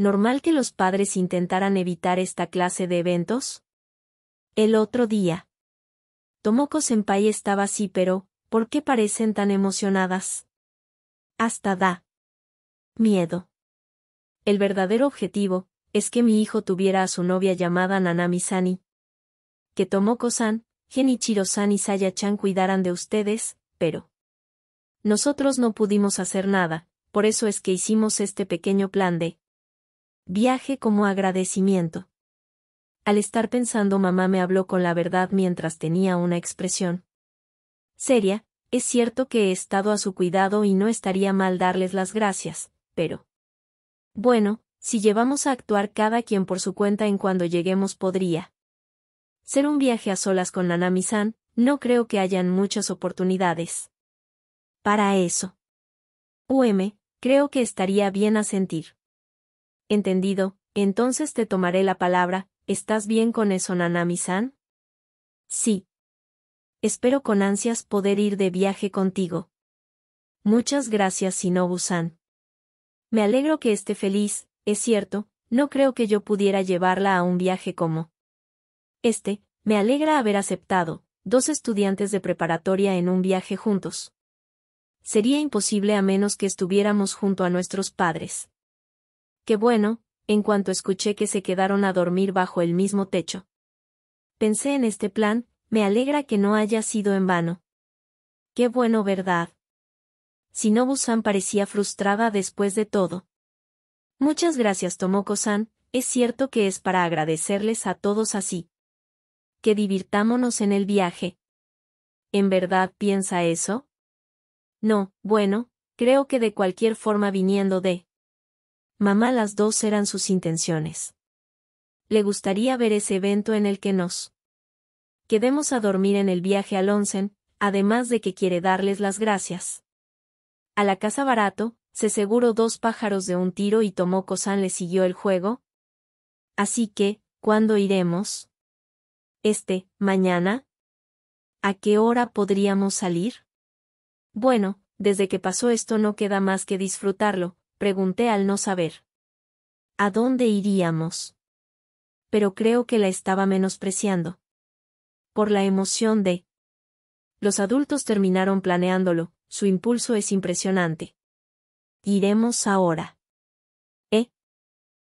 ¿normal que los padres intentaran evitar esta clase de eventos? El otro día. Tomoko Senpai estaba así pero, ¿por qué parecen tan emocionadas? Hasta da. Miedo. El verdadero objetivo, es que mi hijo tuviera a su novia llamada Nanami-sani. Que Tomoko-san, Genichiro-san y Saya-chan cuidaran de ustedes, pero... Nosotros no pudimos hacer nada, por eso es que hicimos este pequeño plan de Viaje como agradecimiento. Al estar pensando mamá me habló con la verdad mientras tenía una expresión. Seria, es cierto que he estado a su cuidado y no estaría mal darles las gracias, pero... Bueno, si llevamos a actuar cada quien por su cuenta en cuando lleguemos podría. Ser un viaje a solas con Nanami-san, no creo que hayan muchas oportunidades. Para eso. UM, creo que estaría bien a sentir. Entendido, entonces te tomaré la palabra, ¿estás bien con eso Nanami-san? Sí. Espero con ansias poder ir de viaje contigo. Muchas gracias Shinobu-san. Me alegro que esté feliz, es cierto, no creo que yo pudiera llevarla a un viaje como este, me alegra haber aceptado, dos estudiantes de preparatoria en un viaje juntos. Sería imposible a menos que estuviéramos junto a nuestros padres. Qué bueno, en cuanto escuché que se quedaron a dormir bajo el mismo techo. Pensé en este plan, me alegra que no haya sido en vano. Qué bueno, verdad Si no, Busan parecía frustrada después de todo. Muchas gracias, Tomoko-san, es cierto que es para agradecerles a todos así. Que divirtámonos en el viaje. ¿En verdad piensa eso? No, bueno, creo que de cualquier forma viniendo de Mamá las dos eran sus intenciones. Le gustaría ver ese evento en el que nos quedemos a dormir en el viaje al Onsen, además de que quiere darles las gracias. A la casa barato, se aseguró dos pájaros de un tiro y Tomoko-san le siguió el juego. Así que, ¿cuándo iremos? Este, mañana. ¿A qué hora podríamos salir? Bueno, desde que pasó esto no queda más que disfrutarlo, pregunté al no saber. ¿A dónde iríamos? Pero creo que la estaba menospreciando. Por la emoción de... Los adultos terminaron planeándolo, su impulso es impresionante. Iremos ahora. ¿Eh?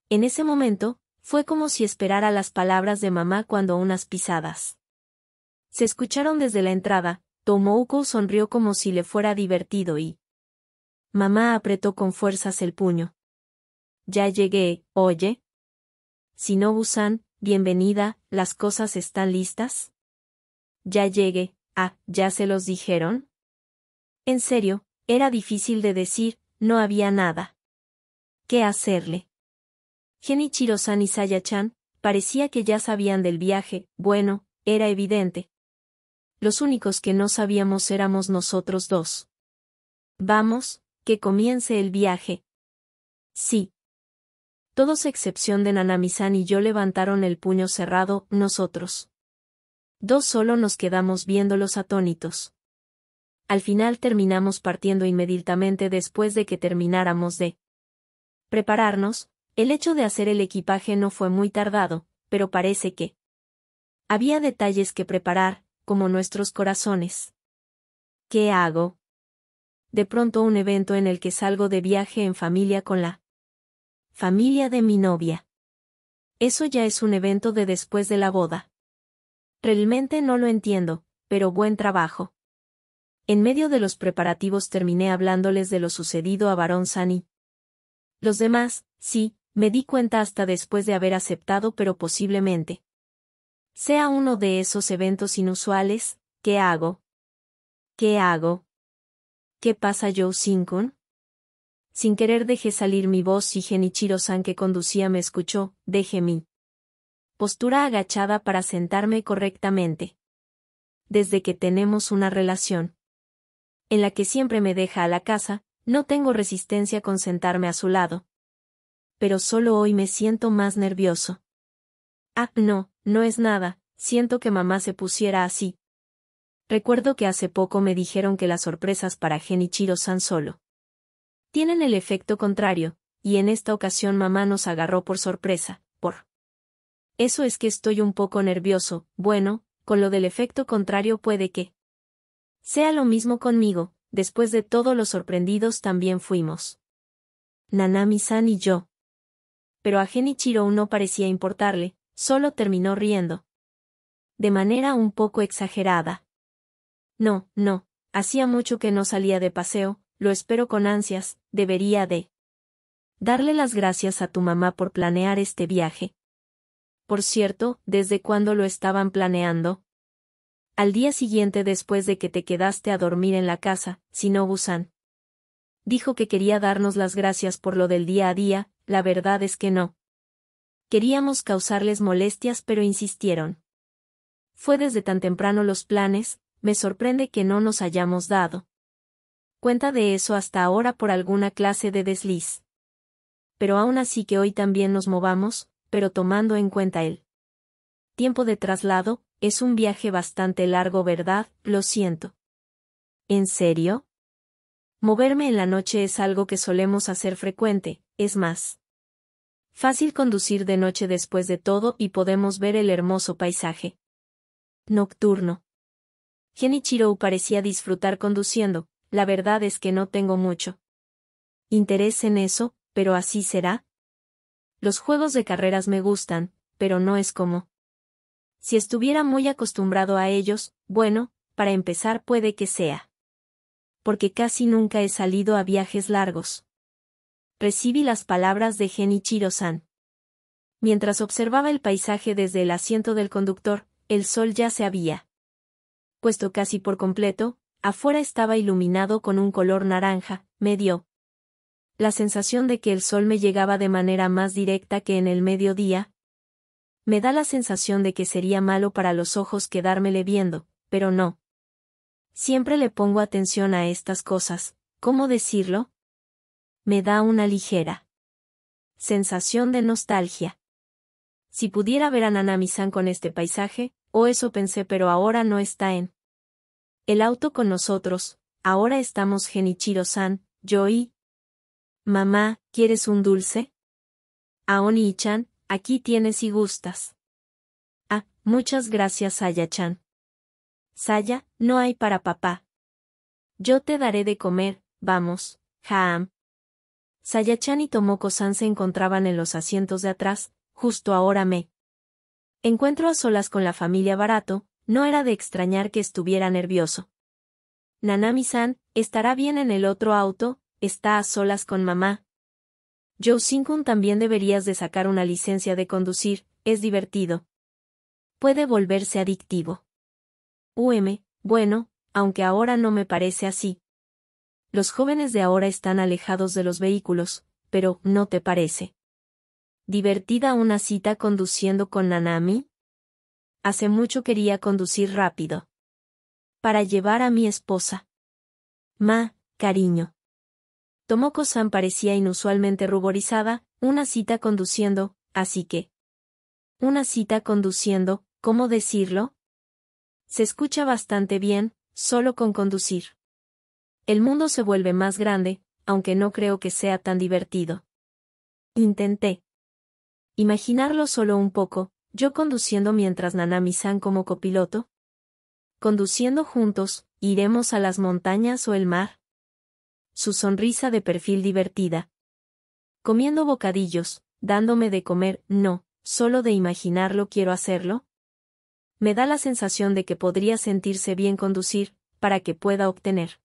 En ese momento, fue como si esperara las palabras de mamá cuando unas pisadas. Se escucharon desde la entrada, Tomouko sonrió como si le fuera divertido y, Mamá apretó con fuerzas el puño. Ya llegué, oye. «Si no, Busan, bienvenida, ¿las cosas están listas? Ya llegué, ah, ¿ya se los dijeron? En serio, era difícil de decir, no había nada. ¿Qué hacerle? Genichiro-san y Sayachan, chan parecía que ya sabían del viaje, bueno, era evidente. Los únicos que no sabíamos éramos nosotros dos. Vamos, que comience el viaje. Sí. Todos excepción de nanami y yo levantaron el puño cerrado, nosotros. Dos solo nos quedamos viéndolos atónitos. Al final terminamos partiendo inmediatamente después de que termináramos de prepararnos, el hecho de hacer el equipaje no fue muy tardado, pero parece que había detalles que preparar, como nuestros corazones. ¿Qué hago? de pronto un evento en el que salgo de viaje en familia con la familia de mi novia. Eso ya es un evento de después de la boda. Realmente no lo entiendo, pero buen trabajo. En medio de los preparativos terminé hablándoles de lo sucedido a Barón Sani. Los demás, sí, me di cuenta hasta después de haber aceptado, pero posiblemente sea uno de esos eventos inusuales, ¿qué hago? ¿Qué hago? ¿Qué pasa Joe Sinkun? Sin querer dejé salir mi voz y Genichiro-san que conducía me escuchó, «Deje mi postura agachada para sentarme correctamente. Desde que tenemos una relación en la que siempre me deja a la casa, no tengo resistencia con sentarme a su lado. Pero solo hoy me siento más nervioso. Ah, no, no es nada, siento que mamá se pusiera así, Recuerdo que hace poco me dijeron que las sorpresas para genichiro son solo tienen el efecto contrario, y en esta ocasión mamá nos agarró por sorpresa, por eso es que estoy un poco nervioso, bueno, con lo del efecto contrario puede que sea lo mismo conmigo, después de todo los sorprendidos también fuimos. Nanami-san y yo. Pero a Genichiro no parecía importarle, solo terminó riendo. De manera un poco exagerada. No, no, hacía mucho que no salía de paseo, lo espero con ansias, debería de. Darle las gracias a tu mamá por planear este viaje. Por cierto, ¿desde cuándo lo estaban planeando? Al día siguiente después de que te quedaste a dormir en la casa, si no Busan. Dijo que quería darnos las gracias por lo del día a día, la verdad es que no. Queríamos causarles molestias pero insistieron. Fue desde tan temprano los planes, me sorprende que no nos hayamos dado cuenta de eso hasta ahora por alguna clase de desliz. Pero aún así que hoy también nos movamos, pero tomando en cuenta el tiempo de traslado, es un viaje bastante largo, ¿verdad? Lo siento. ¿En serio? Moverme en la noche es algo que solemos hacer frecuente, es más. Fácil conducir de noche después de todo y podemos ver el hermoso paisaje nocturno. Genichiro parecía disfrutar conduciendo, la verdad es que no tengo mucho interés en eso, pero así será. Los juegos de carreras me gustan, pero no es como. Si estuviera muy acostumbrado a ellos, bueno, para empezar puede que sea. Porque casi nunca he salido a viajes largos. Recibí las palabras de Genichiro-san. Mientras observaba el paisaje desde el asiento del conductor, el sol ya se había puesto casi por completo, afuera estaba iluminado con un color naranja, me dio La sensación de que el sol me llegaba de manera más directa que en el mediodía. Me da la sensación de que sería malo para los ojos quedármele viendo, pero no. Siempre le pongo atención a estas cosas, ¿cómo decirlo? Me da una ligera sensación de nostalgia. Si pudiera ver a Nanami-san con este paisaje, o eso pensé pero ahora no está en el auto con nosotros, ahora estamos Genichiro-san, yo y... Mamá, ¿quieres un dulce? Aoni Chan, aquí tienes y gustas. Ah, muchas gracias Saya-chan. Saya, no hay para papá. Yo te daré de comer, vamos, Jaam. Sayachan y Tomoko-san se encontraban en los asientos de atrás, justo ahora me. Encuentro a solas con la familia Barato, no era de extrañar que estuviera nervioso. Nanami-san, estará bien en el otro auto, está a solas con mamá. Joe Sinkun también deberías de sacar una licencia de conducir, es divertido. Puede volverse adictivo. UM, bueno, aunque ahora no me parece así. Los jóvenes de ahora están alejados de los vehículos, pero ¿no te parece? ¿Divertida una cita conduciendo con Nanami? Hace mucho quería conducir rápido. Para llevar a mi esposa. Ma, cariño. Tomoko-san parecía inusualmente ruborizada, una cita conduciendo, así que. Una cita conduciendo, ¿cómo decirlo? Se escucha bastante bien, solo con conducir. El mundo se vuelve más grande, aunque no creo que sea tan divertido. Intenté. Imaginarlo solo un poco, yo conduciendo mientras Nanami-san como copiloto. Conduciendo juntos, iremos a las montañas o el mar. Su sonrisa de perfil divertida. Comiendo bocadillos, dándome de comer, no, solo de imaginarlo quiero hacerlo. Me da la sensación de que podría sentirse bien conducir, para que pueda obtener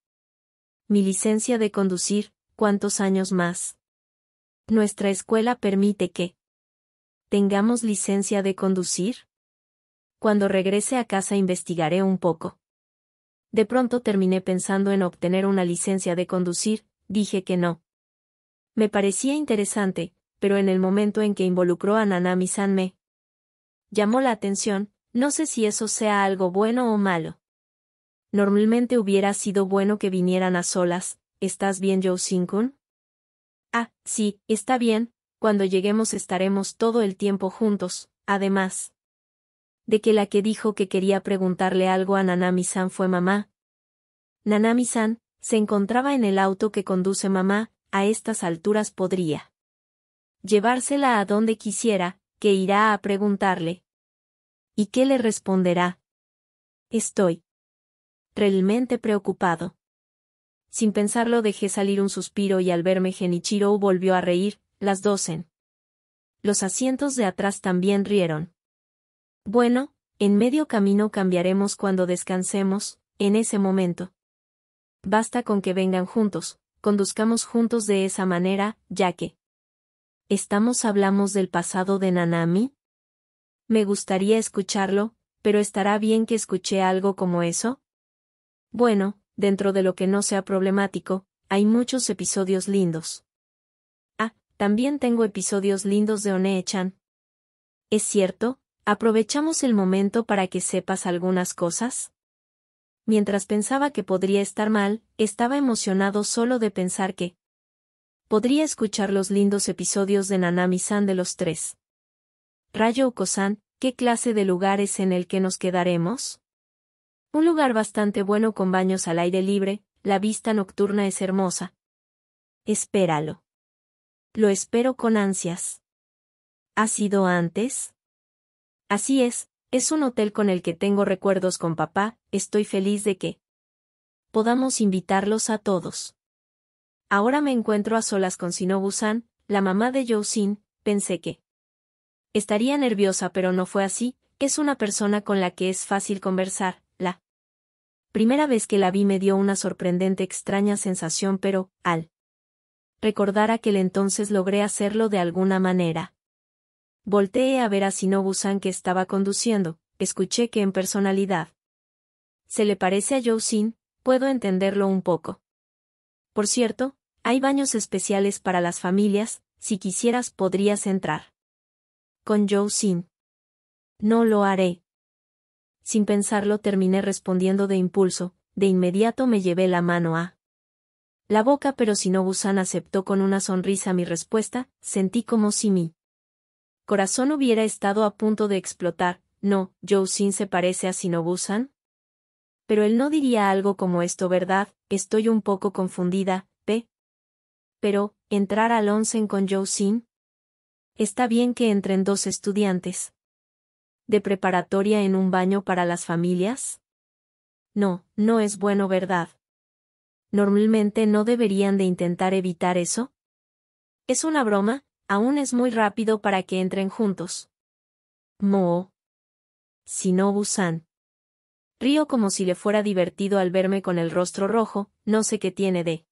mi licencia de conducir, ¿cuántos años más? Nuestra escuela permite que ¿Tengamos licencia de conducir? Cuando regrese a casa investigaré un poco. De pronto terminé pensando en obtener una licencia de conducir, dije que no. Me parecía interesante, pero en el momento en que involucró a Nanami-san me llamó la atención, no sé si eso sea algo bueno o malo. Normalmente hubiera sido bueno que vinieran a solas, ¿estás bien Joe Ah, sí, está bien, cuando lleguemos estaremos todo el tiempo juntos, además. De que la que dijo que quería preguntarle algo a Nanami-san fue mamá. Nanami-san, se encontraba en el auto que conduce mamá, a estas alturas podría llevársela a donde quisiera, que irá a preguntarle. ¿Y qué le responderá? Estoy realmente preocupado. Sin pensarlo dejé salir un suspiro y al verme Genichiro volvió a reír, las docen. Los asientos de atrás también rieron. Bueno, en medio camino cambiaremos cuando descansemos, en ese momento. Basta con que vengan juntos, conduzcamos juntos de esa manera, ya que... ¿Estamos hablamos del pasado de Nanami? Me gustaría escucharlo, pero ¿estará bien que escuché algo como eso? Bueno, dentro de lo que no sea problemático, hay muchos episodios lindos también tengo episodios lindos de onee chan Es cierto, aprovechamos el momento para que sepas algunas cosas. Mientras pensaba que podría estar mal, estaba emocionado solo de pensar que podría escuchar los lindos episodios de Nanami-san de los tres. Rayo Uko-san, ¿qué clase de lugar es en el que nos quedaremos? Un lugar bastante bueno con baños al aire libre, la vista nocturna es hermosa. Espéralo. Lo espero con ansias. ¿Ha sido antes? Así es, es un hotel con el que tengo recuerdos con papá, estoy feliz de que podamos invitarlos a todos. Ahora me encuentro a solas con Sinobusan, la mamá de Yousin, pensé que estaría nerviosa pero no fue así, es una persona con la que es fácil conversar, la primera vez que la vi me dio una sorprendente extraña sensación pero, al recordar aquel entonces logré hacerlo de alguna manera. Volteé a ver a Shinobu-san que estaba conduciendo, escuché que en personalidad. Se le parece a sin, puedo entenderlo un poco. Por cierto, hay baños especiales para las familias, si quisieras podrías entrar. Con sin No lo haré. Sin pensarlo terminé respondiendo de impulso, de inmediato me llevé la mano a la boca, pero Shinobu-san aceptó con una sonrisa mi respuesta, sentí como si mi corazón hubiera estado a punto de explotar. No, Sin se parece a Shinobu-san. Pero él no diría algo como esto, ¿verdad? Estoy un poco confundida, P. Pero, entrar al onsen con sin? Está bien que entren dos estudiantes. ¿De preparatoria en un baño para las familias? No, no es bueno, ¿verdad? ¿normalmente no deberían de intentar evitar eso? Es una broma, aún es muy rápido para que entren juntos. Mo. Si no Busan. Río como si le fuera divertido al verme con el rostro rojo, no sé qué tiene de.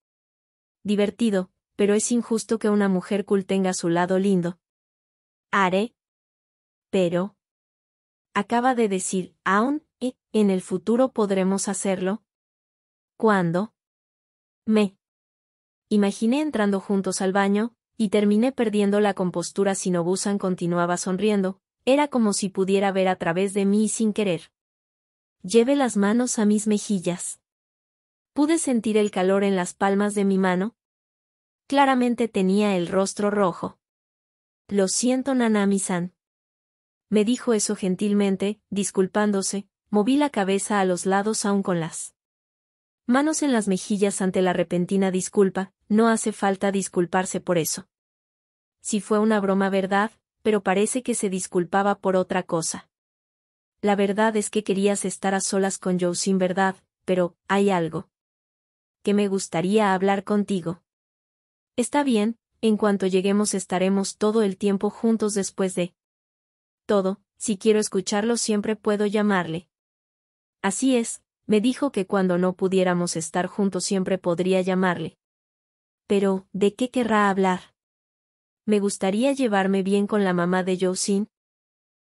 Divertido, pero es injusto que una mujer cool tenga su lado lindo. Are. Pero. Acaba de decir, aún, eh, en el futuro podremos hacerlo. ¿Cuándo? Me imaginé entrando juntos al baño, y terminé perdiendo la compostura si Nobusan continuaba sonriendo, era como si pudiera ver a través de mí sin querer. Lleve las manos a mis mejillas. Pude sentir el calor en las palmas de mi mano. Claramente tenía el rostro rojo. Lo siento, Nanami-san. Me dijo eso gentilmente, disculpándose, moví la cabeza a los lados aún con las Manos en las mejillas ante la repentina disculpa, no hace falta disculparse por eso. Si fue una broma verdad, pero parece que se disculpaba por otra cosa. La verdad es que querías estar a solas con Joe sin verdad, pero, hay algo. Que me gustaría hablar contigo. Está bien, en cuanto lleguemos estaremos todo el tiempo juntos después de... Todo, si quiero escucharlo siempre puedo llamarle. Así es, me dijo que cuando no pudiéramos estar juntos siempre podría llamarle. Pero, ¿de qué querrá hablar? Me gustaría llevarme bien con la mamá de Josin.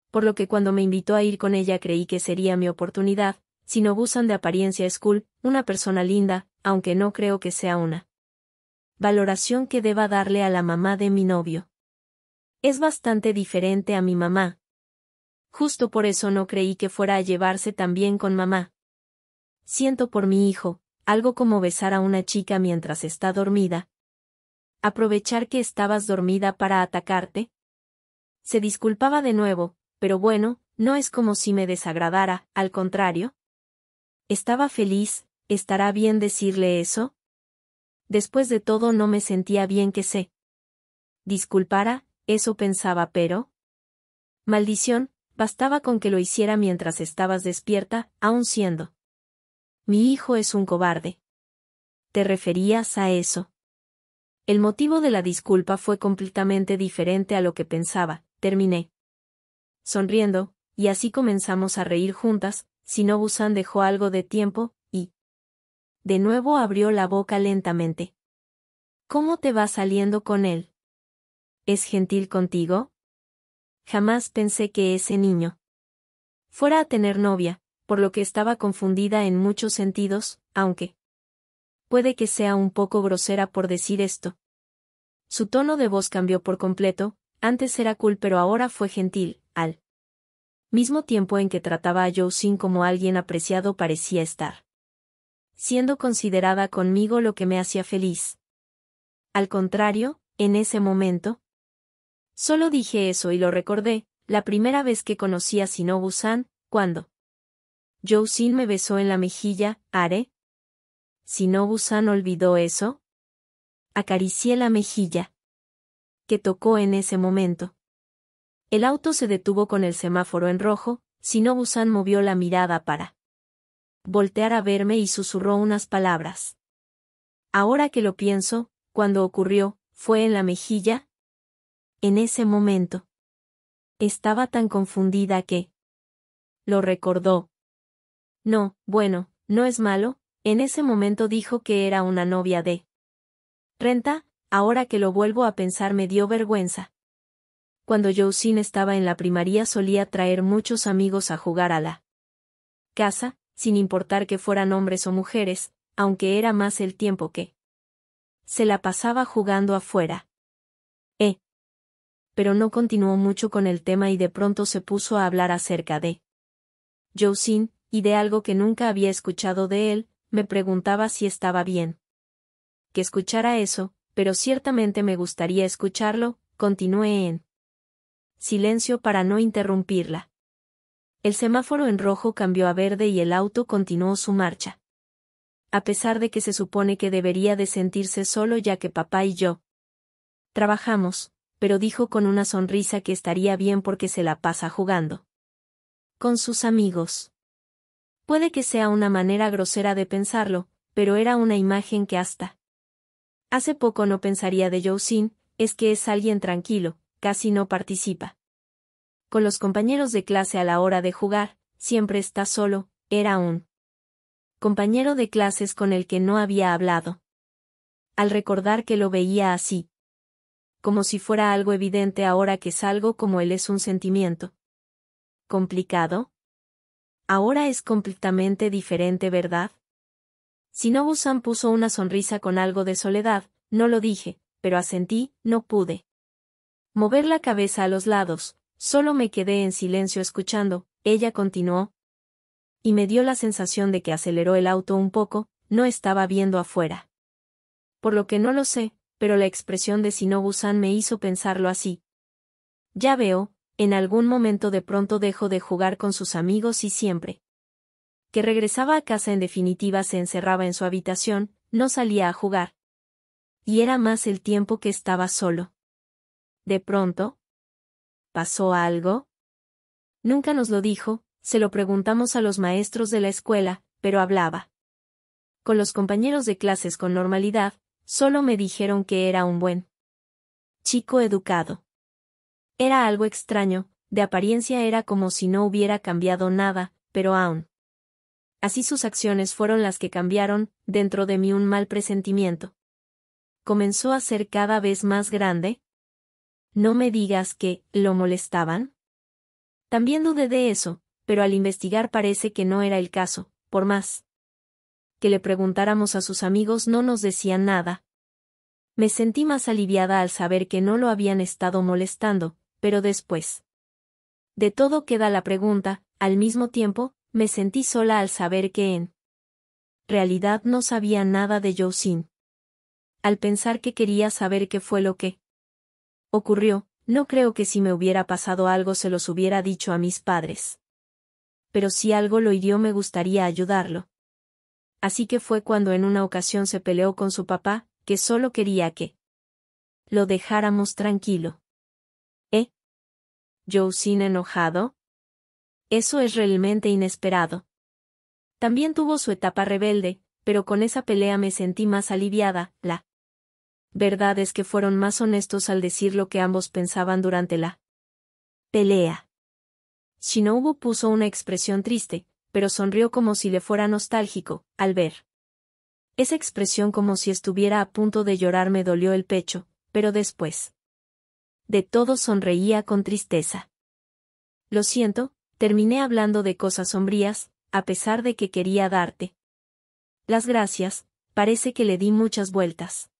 Por lo que cuando me invitó a ir con ella creí que sería mi oportunidad, si no gustan de apariencia school, una persona linda, aunque no creo que sea una. Valoración que deba darle a la mamá de mi novio. Es bastante diferente a mi mamá. Justo por eso no creí que fuera a llevarse tan bien con mamá. Siento por mi hijo, algo como besar a una chica mientras está dormida. Aprovechar que estabas dormida para atacarte. Se disculpaba de nuevo, pero bueno, no es como si me desagradara, al contrario. Estaba feliz, ¿estará bien decirle eso? Después de todo no me sentía bien que se disculpara, eso pensaba, pero... Maldición, bastaba con que lo hiciera mientras estabas despierta, aun siendo mi hijo es un cobarde. ¿Te referías a eso? El motivo de la disculpa fue completamente diferente a lo que pensaba, terminé. Sonriendo, y así comenzamos a reír juntas, si no Busan dejó algo de tiempo, y... De nuevo abrió la boca lentamente. ¿Cómo te va saliendo con él? ¿Es gentil contigo? Jamás pensé que ese niño fuera a tener novia, por lo que estaba confundida en muchos sentidos, aunque puede que sea un poco grosera por decir esto. Su tono de voz cambió por completo, antes era cool pero ahora fue gentil, al mismo tiempo en que trataba a sin como alguien apreciado parecía estar siendo considerada conmigo lo que me hacía feliz. Al contrario, en ese momento, solo dije eso y lo recordé, la primera vez que conocí a sinobu san cuando Jousin me besó en la mejilla, are Si no Busan olvidó eso. Acaricié la mejilla. Que tocó en ese momento. El auto se detuvo con el semáforo en rojo, Sino Busan movió la mirada para voltear a verme y susurró unas palabras. Ahora que lo pienso, cuando ocurrió, fue en la mejilla. En ese momento. Estaba tan confundida que lo recordó. No, bueno, no es malo, en ese momento dijo que era una novia de renta, ahora que lo vuelvo a pensar me dio vergüenza. Cuando Jousin estaba en la primaria solía traer muchos amigos a jugar a la casa, sin importar que fueran hombres o mujeres, aunque era más el tiempo que se la pasaba jugando afuera. Eh. Pero no continuó mucho con el tema y de pronto se puso a hablar acerca de Jousin, y de algo que nunca había escuchado de él, me preguntaba si estaba bien. Que escuchara eso, pero ciertamente me gustaría escucharlo, continué en silencio para no interrumpirla. El semáforo en rojo cambió a verde y el auto continuó su marcha. A pesar de que se supone que debería de sentirse solo ya que papá y yo trabajamos, pero dijo con una sonrisa que estaría bien porque se la pasa jugando. Con sus amigos. Puede que sea una manera grosera de pensarlo, pero era una imagen que hasta hace poco no pensaría de Jousin, es que es alguien tranquilo, casi no participa. Con los compañeros de clase a la hora de jugar, siempre está solo, era un compañero de clases con el que no había hablado. Al recordar que lo veía así, como si fuera algo evidente ahora que salgo como él es un sentimiento complicado, Ahora es completamente diferente, ¿verdad? Sinobu-san puso una sonrisa con algo de soledad, no lo dije, pero asentí, no pude. Mover la cabeza a los lados, solo me quedé en silencio escuchando, ella continuó. Y me dio la sensación de que aceleró el auto un poco, no estaba viendo afuera. Por lo que no lo sé, pero la expresión de Sinobu-san me hizo pensarlo así. Ya veo, en algún momento de pronto dejó de jugar con sus amigos y siempre que regresaba a casa en definitiva se encerraba en su habitación, no salía a jugar. Y era más el tiempo que estaba solo. De pronto, ¿pasó algo? Nunca nos lo dijo, se lo preguntamos a los maestros de la escuela, pero hablaba. Con los compañeros de clases con normalidad, solo me dijeron que era un buen chico educado. Era algo extraño, de apariencia era como si no hubiera cambiado nada, pero aún. Así sus acciones fueron las que cambiaron, dentro de mí un mal presentimiento. ¿Comenzó a ser cada vez más grande? No me digas que, ¿lo molestaban? También dudé de eso, pero al investigar parece que no era el caso, por más que le preguntáramos a sus amigos no nos decían nada. Me sentí más aliviada al saber que no lo habían estado molestando, pero después. De todo queda la pregunta, al mismo tiempo, me sentí sola al saber que en realidad no sabía nada de Sin. Al pensar que quería saber qué fue lo que ocurrió, no creo que si me hubiera pasado algo se los hubiera dicho a mis padres. Pero si algo lo hirió me gustaría ayudarlo. Así que fue cuando en una ocasión se peleó con su papá, que solo quería que lo dejáramos tranquilo sin enojado? Eso es realmente inesperado. También tuvo su etapa rebelde, pero con esa pelea me sentí más aliviada, la verdad es que fueron más honestos al decir lo que ambos pensaban durante la pelea. Shinobu puso una expresión triste, pero sonrió como si le fuera nostálgico, al ver. Esa expresión como si estuviera a punto de llorar me dolió el pecho, pero después de todo sonreía con tristeza. Lo siento, terminé hablando de cosas sombrías, a pesar de que quería darte. Las gracias, parece que le di muchas vueltas.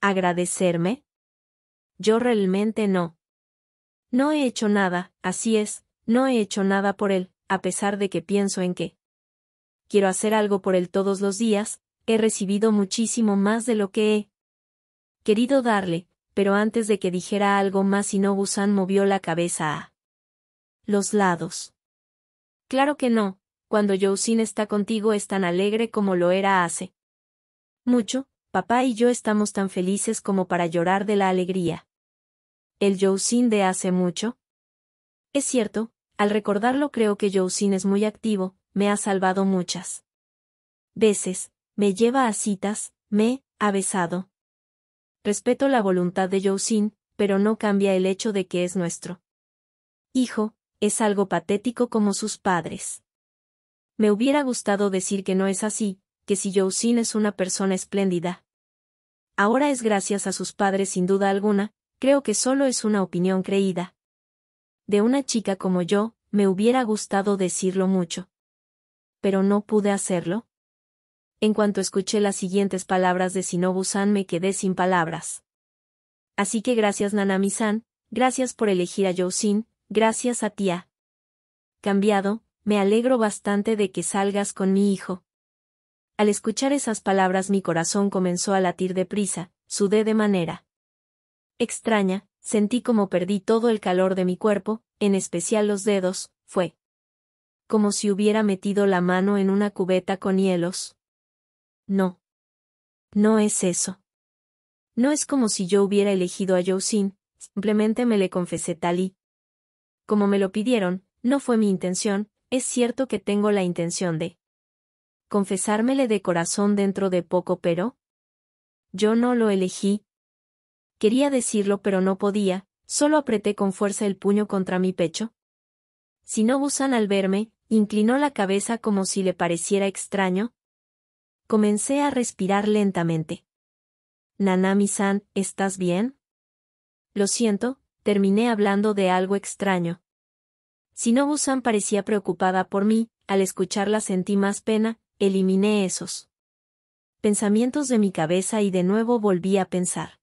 ¿Agradecerme? Yo realmente no. No he hecho nada, así es, no he hecho nada por él, a pesar de que pienso en que quiero hacer algo por él todos los días, he recibido muchísimo más de lo que he querido darle, pero antes de que dijera algo más Inobu-san movió la cabeza a los lados. Claro que no, cuando Yousin está contigo es tan alegre como lo era hace. Mucho, papá y yo estamos tan felices como para llorar de la alegría. ¿El Yousin de hace mucho? Es cierto, al recordarlo creo que Yousin es muy activo, me ha salvado muchas veces, me lleva a citas, me ha besado, Respeto la voluntad de Yousin, pero no cambia el hecho de que es nuestro hijo, es algo patético como sus padres. Me hubiera gustado decir que no es así, que si Yousin es una persona espléndida. Ahora es gracias a sus padres sin duda alguna, creo que solo es una opinión creída. De una chica como yo, me hubiera gustado decirlo mucho. Pero no pude hacerlo. En cuanto escuché las siguientes palabras de Shinobu-san me quedé sin palabras. Así que gracias Nanami-san, gracias por elegir a Yosin, gracias a tía. Cambiado, me alegro bastante de que salgas con mi hijo. Al escuchar esas palabras mi corazón comenzó a latir deprisa, sudé de manera extraña, sentí como perdí todo el calor de mi cuerpo, en especial los dedos, fue como si hubiera metido la mano en una cubeta con hielos. No. No es eso. No es como si yo hubiera elegido a Yosin, simplemente me le confesé tal y. Como me lo pidieron, no fue mi intención, es cierto que tengo la intención de confesármele de corazón dentro de poco, pero yo no lo elegí. Quería decirlo, pero no podía, solo apreté con fuerza el puño contra mi pecho. Si no Busan al verme, inclinó la cabeza como si le pareciera extraño, Comencé a respirar lentamente. Nanami-san, ¿estás bien? Lo siento, terminé hablando de algo extraño. Shinobu-san parecía preocupada por mí, al escucharla sentí más pena, eliminé esos pensamientos de mi cabeza y de nuevo volví a pensar.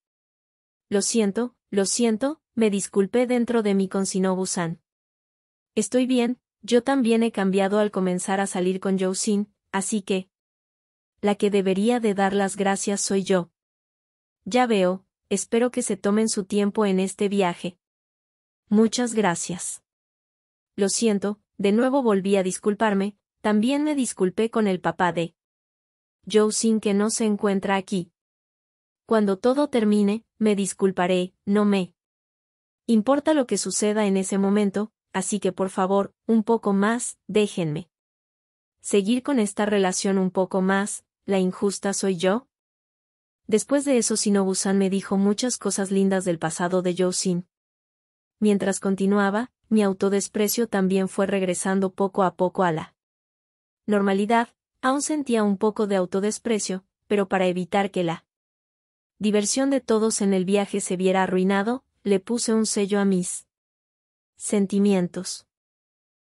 Lo siento, lo siento, me disculpé dentro de mí con Shinobu-san. Estoy bien, yo también he cambiado al comenzar a salir con Jousin, así que, la que debería de dar las gracias soy yo. Ya veo, espero que se tomen su tiempo en este viaje. Muchas gracias. Lo siento, de nuevo volví a disculparme, también me disculpé con el papá de Joe que no se encuentra aquí. Cuando todo termine, me disculparé, no me importa lo que suceda en ese momento, así que por favor, un poco más, déjenme seguir con esta relación un poco más, ¿La injusta soy yo? Después de eso shinobu me dijo muchas cosas lindas del pasado de Yousin. Mientras continuaba, mi autodesprecio también fue regresando poco a poco a la normalidad, aún sentía un poco de autodesprecio, pero para evitar que la diversión de todos en el viaje se viera arruinado, le puse un sello a mis sentimientos.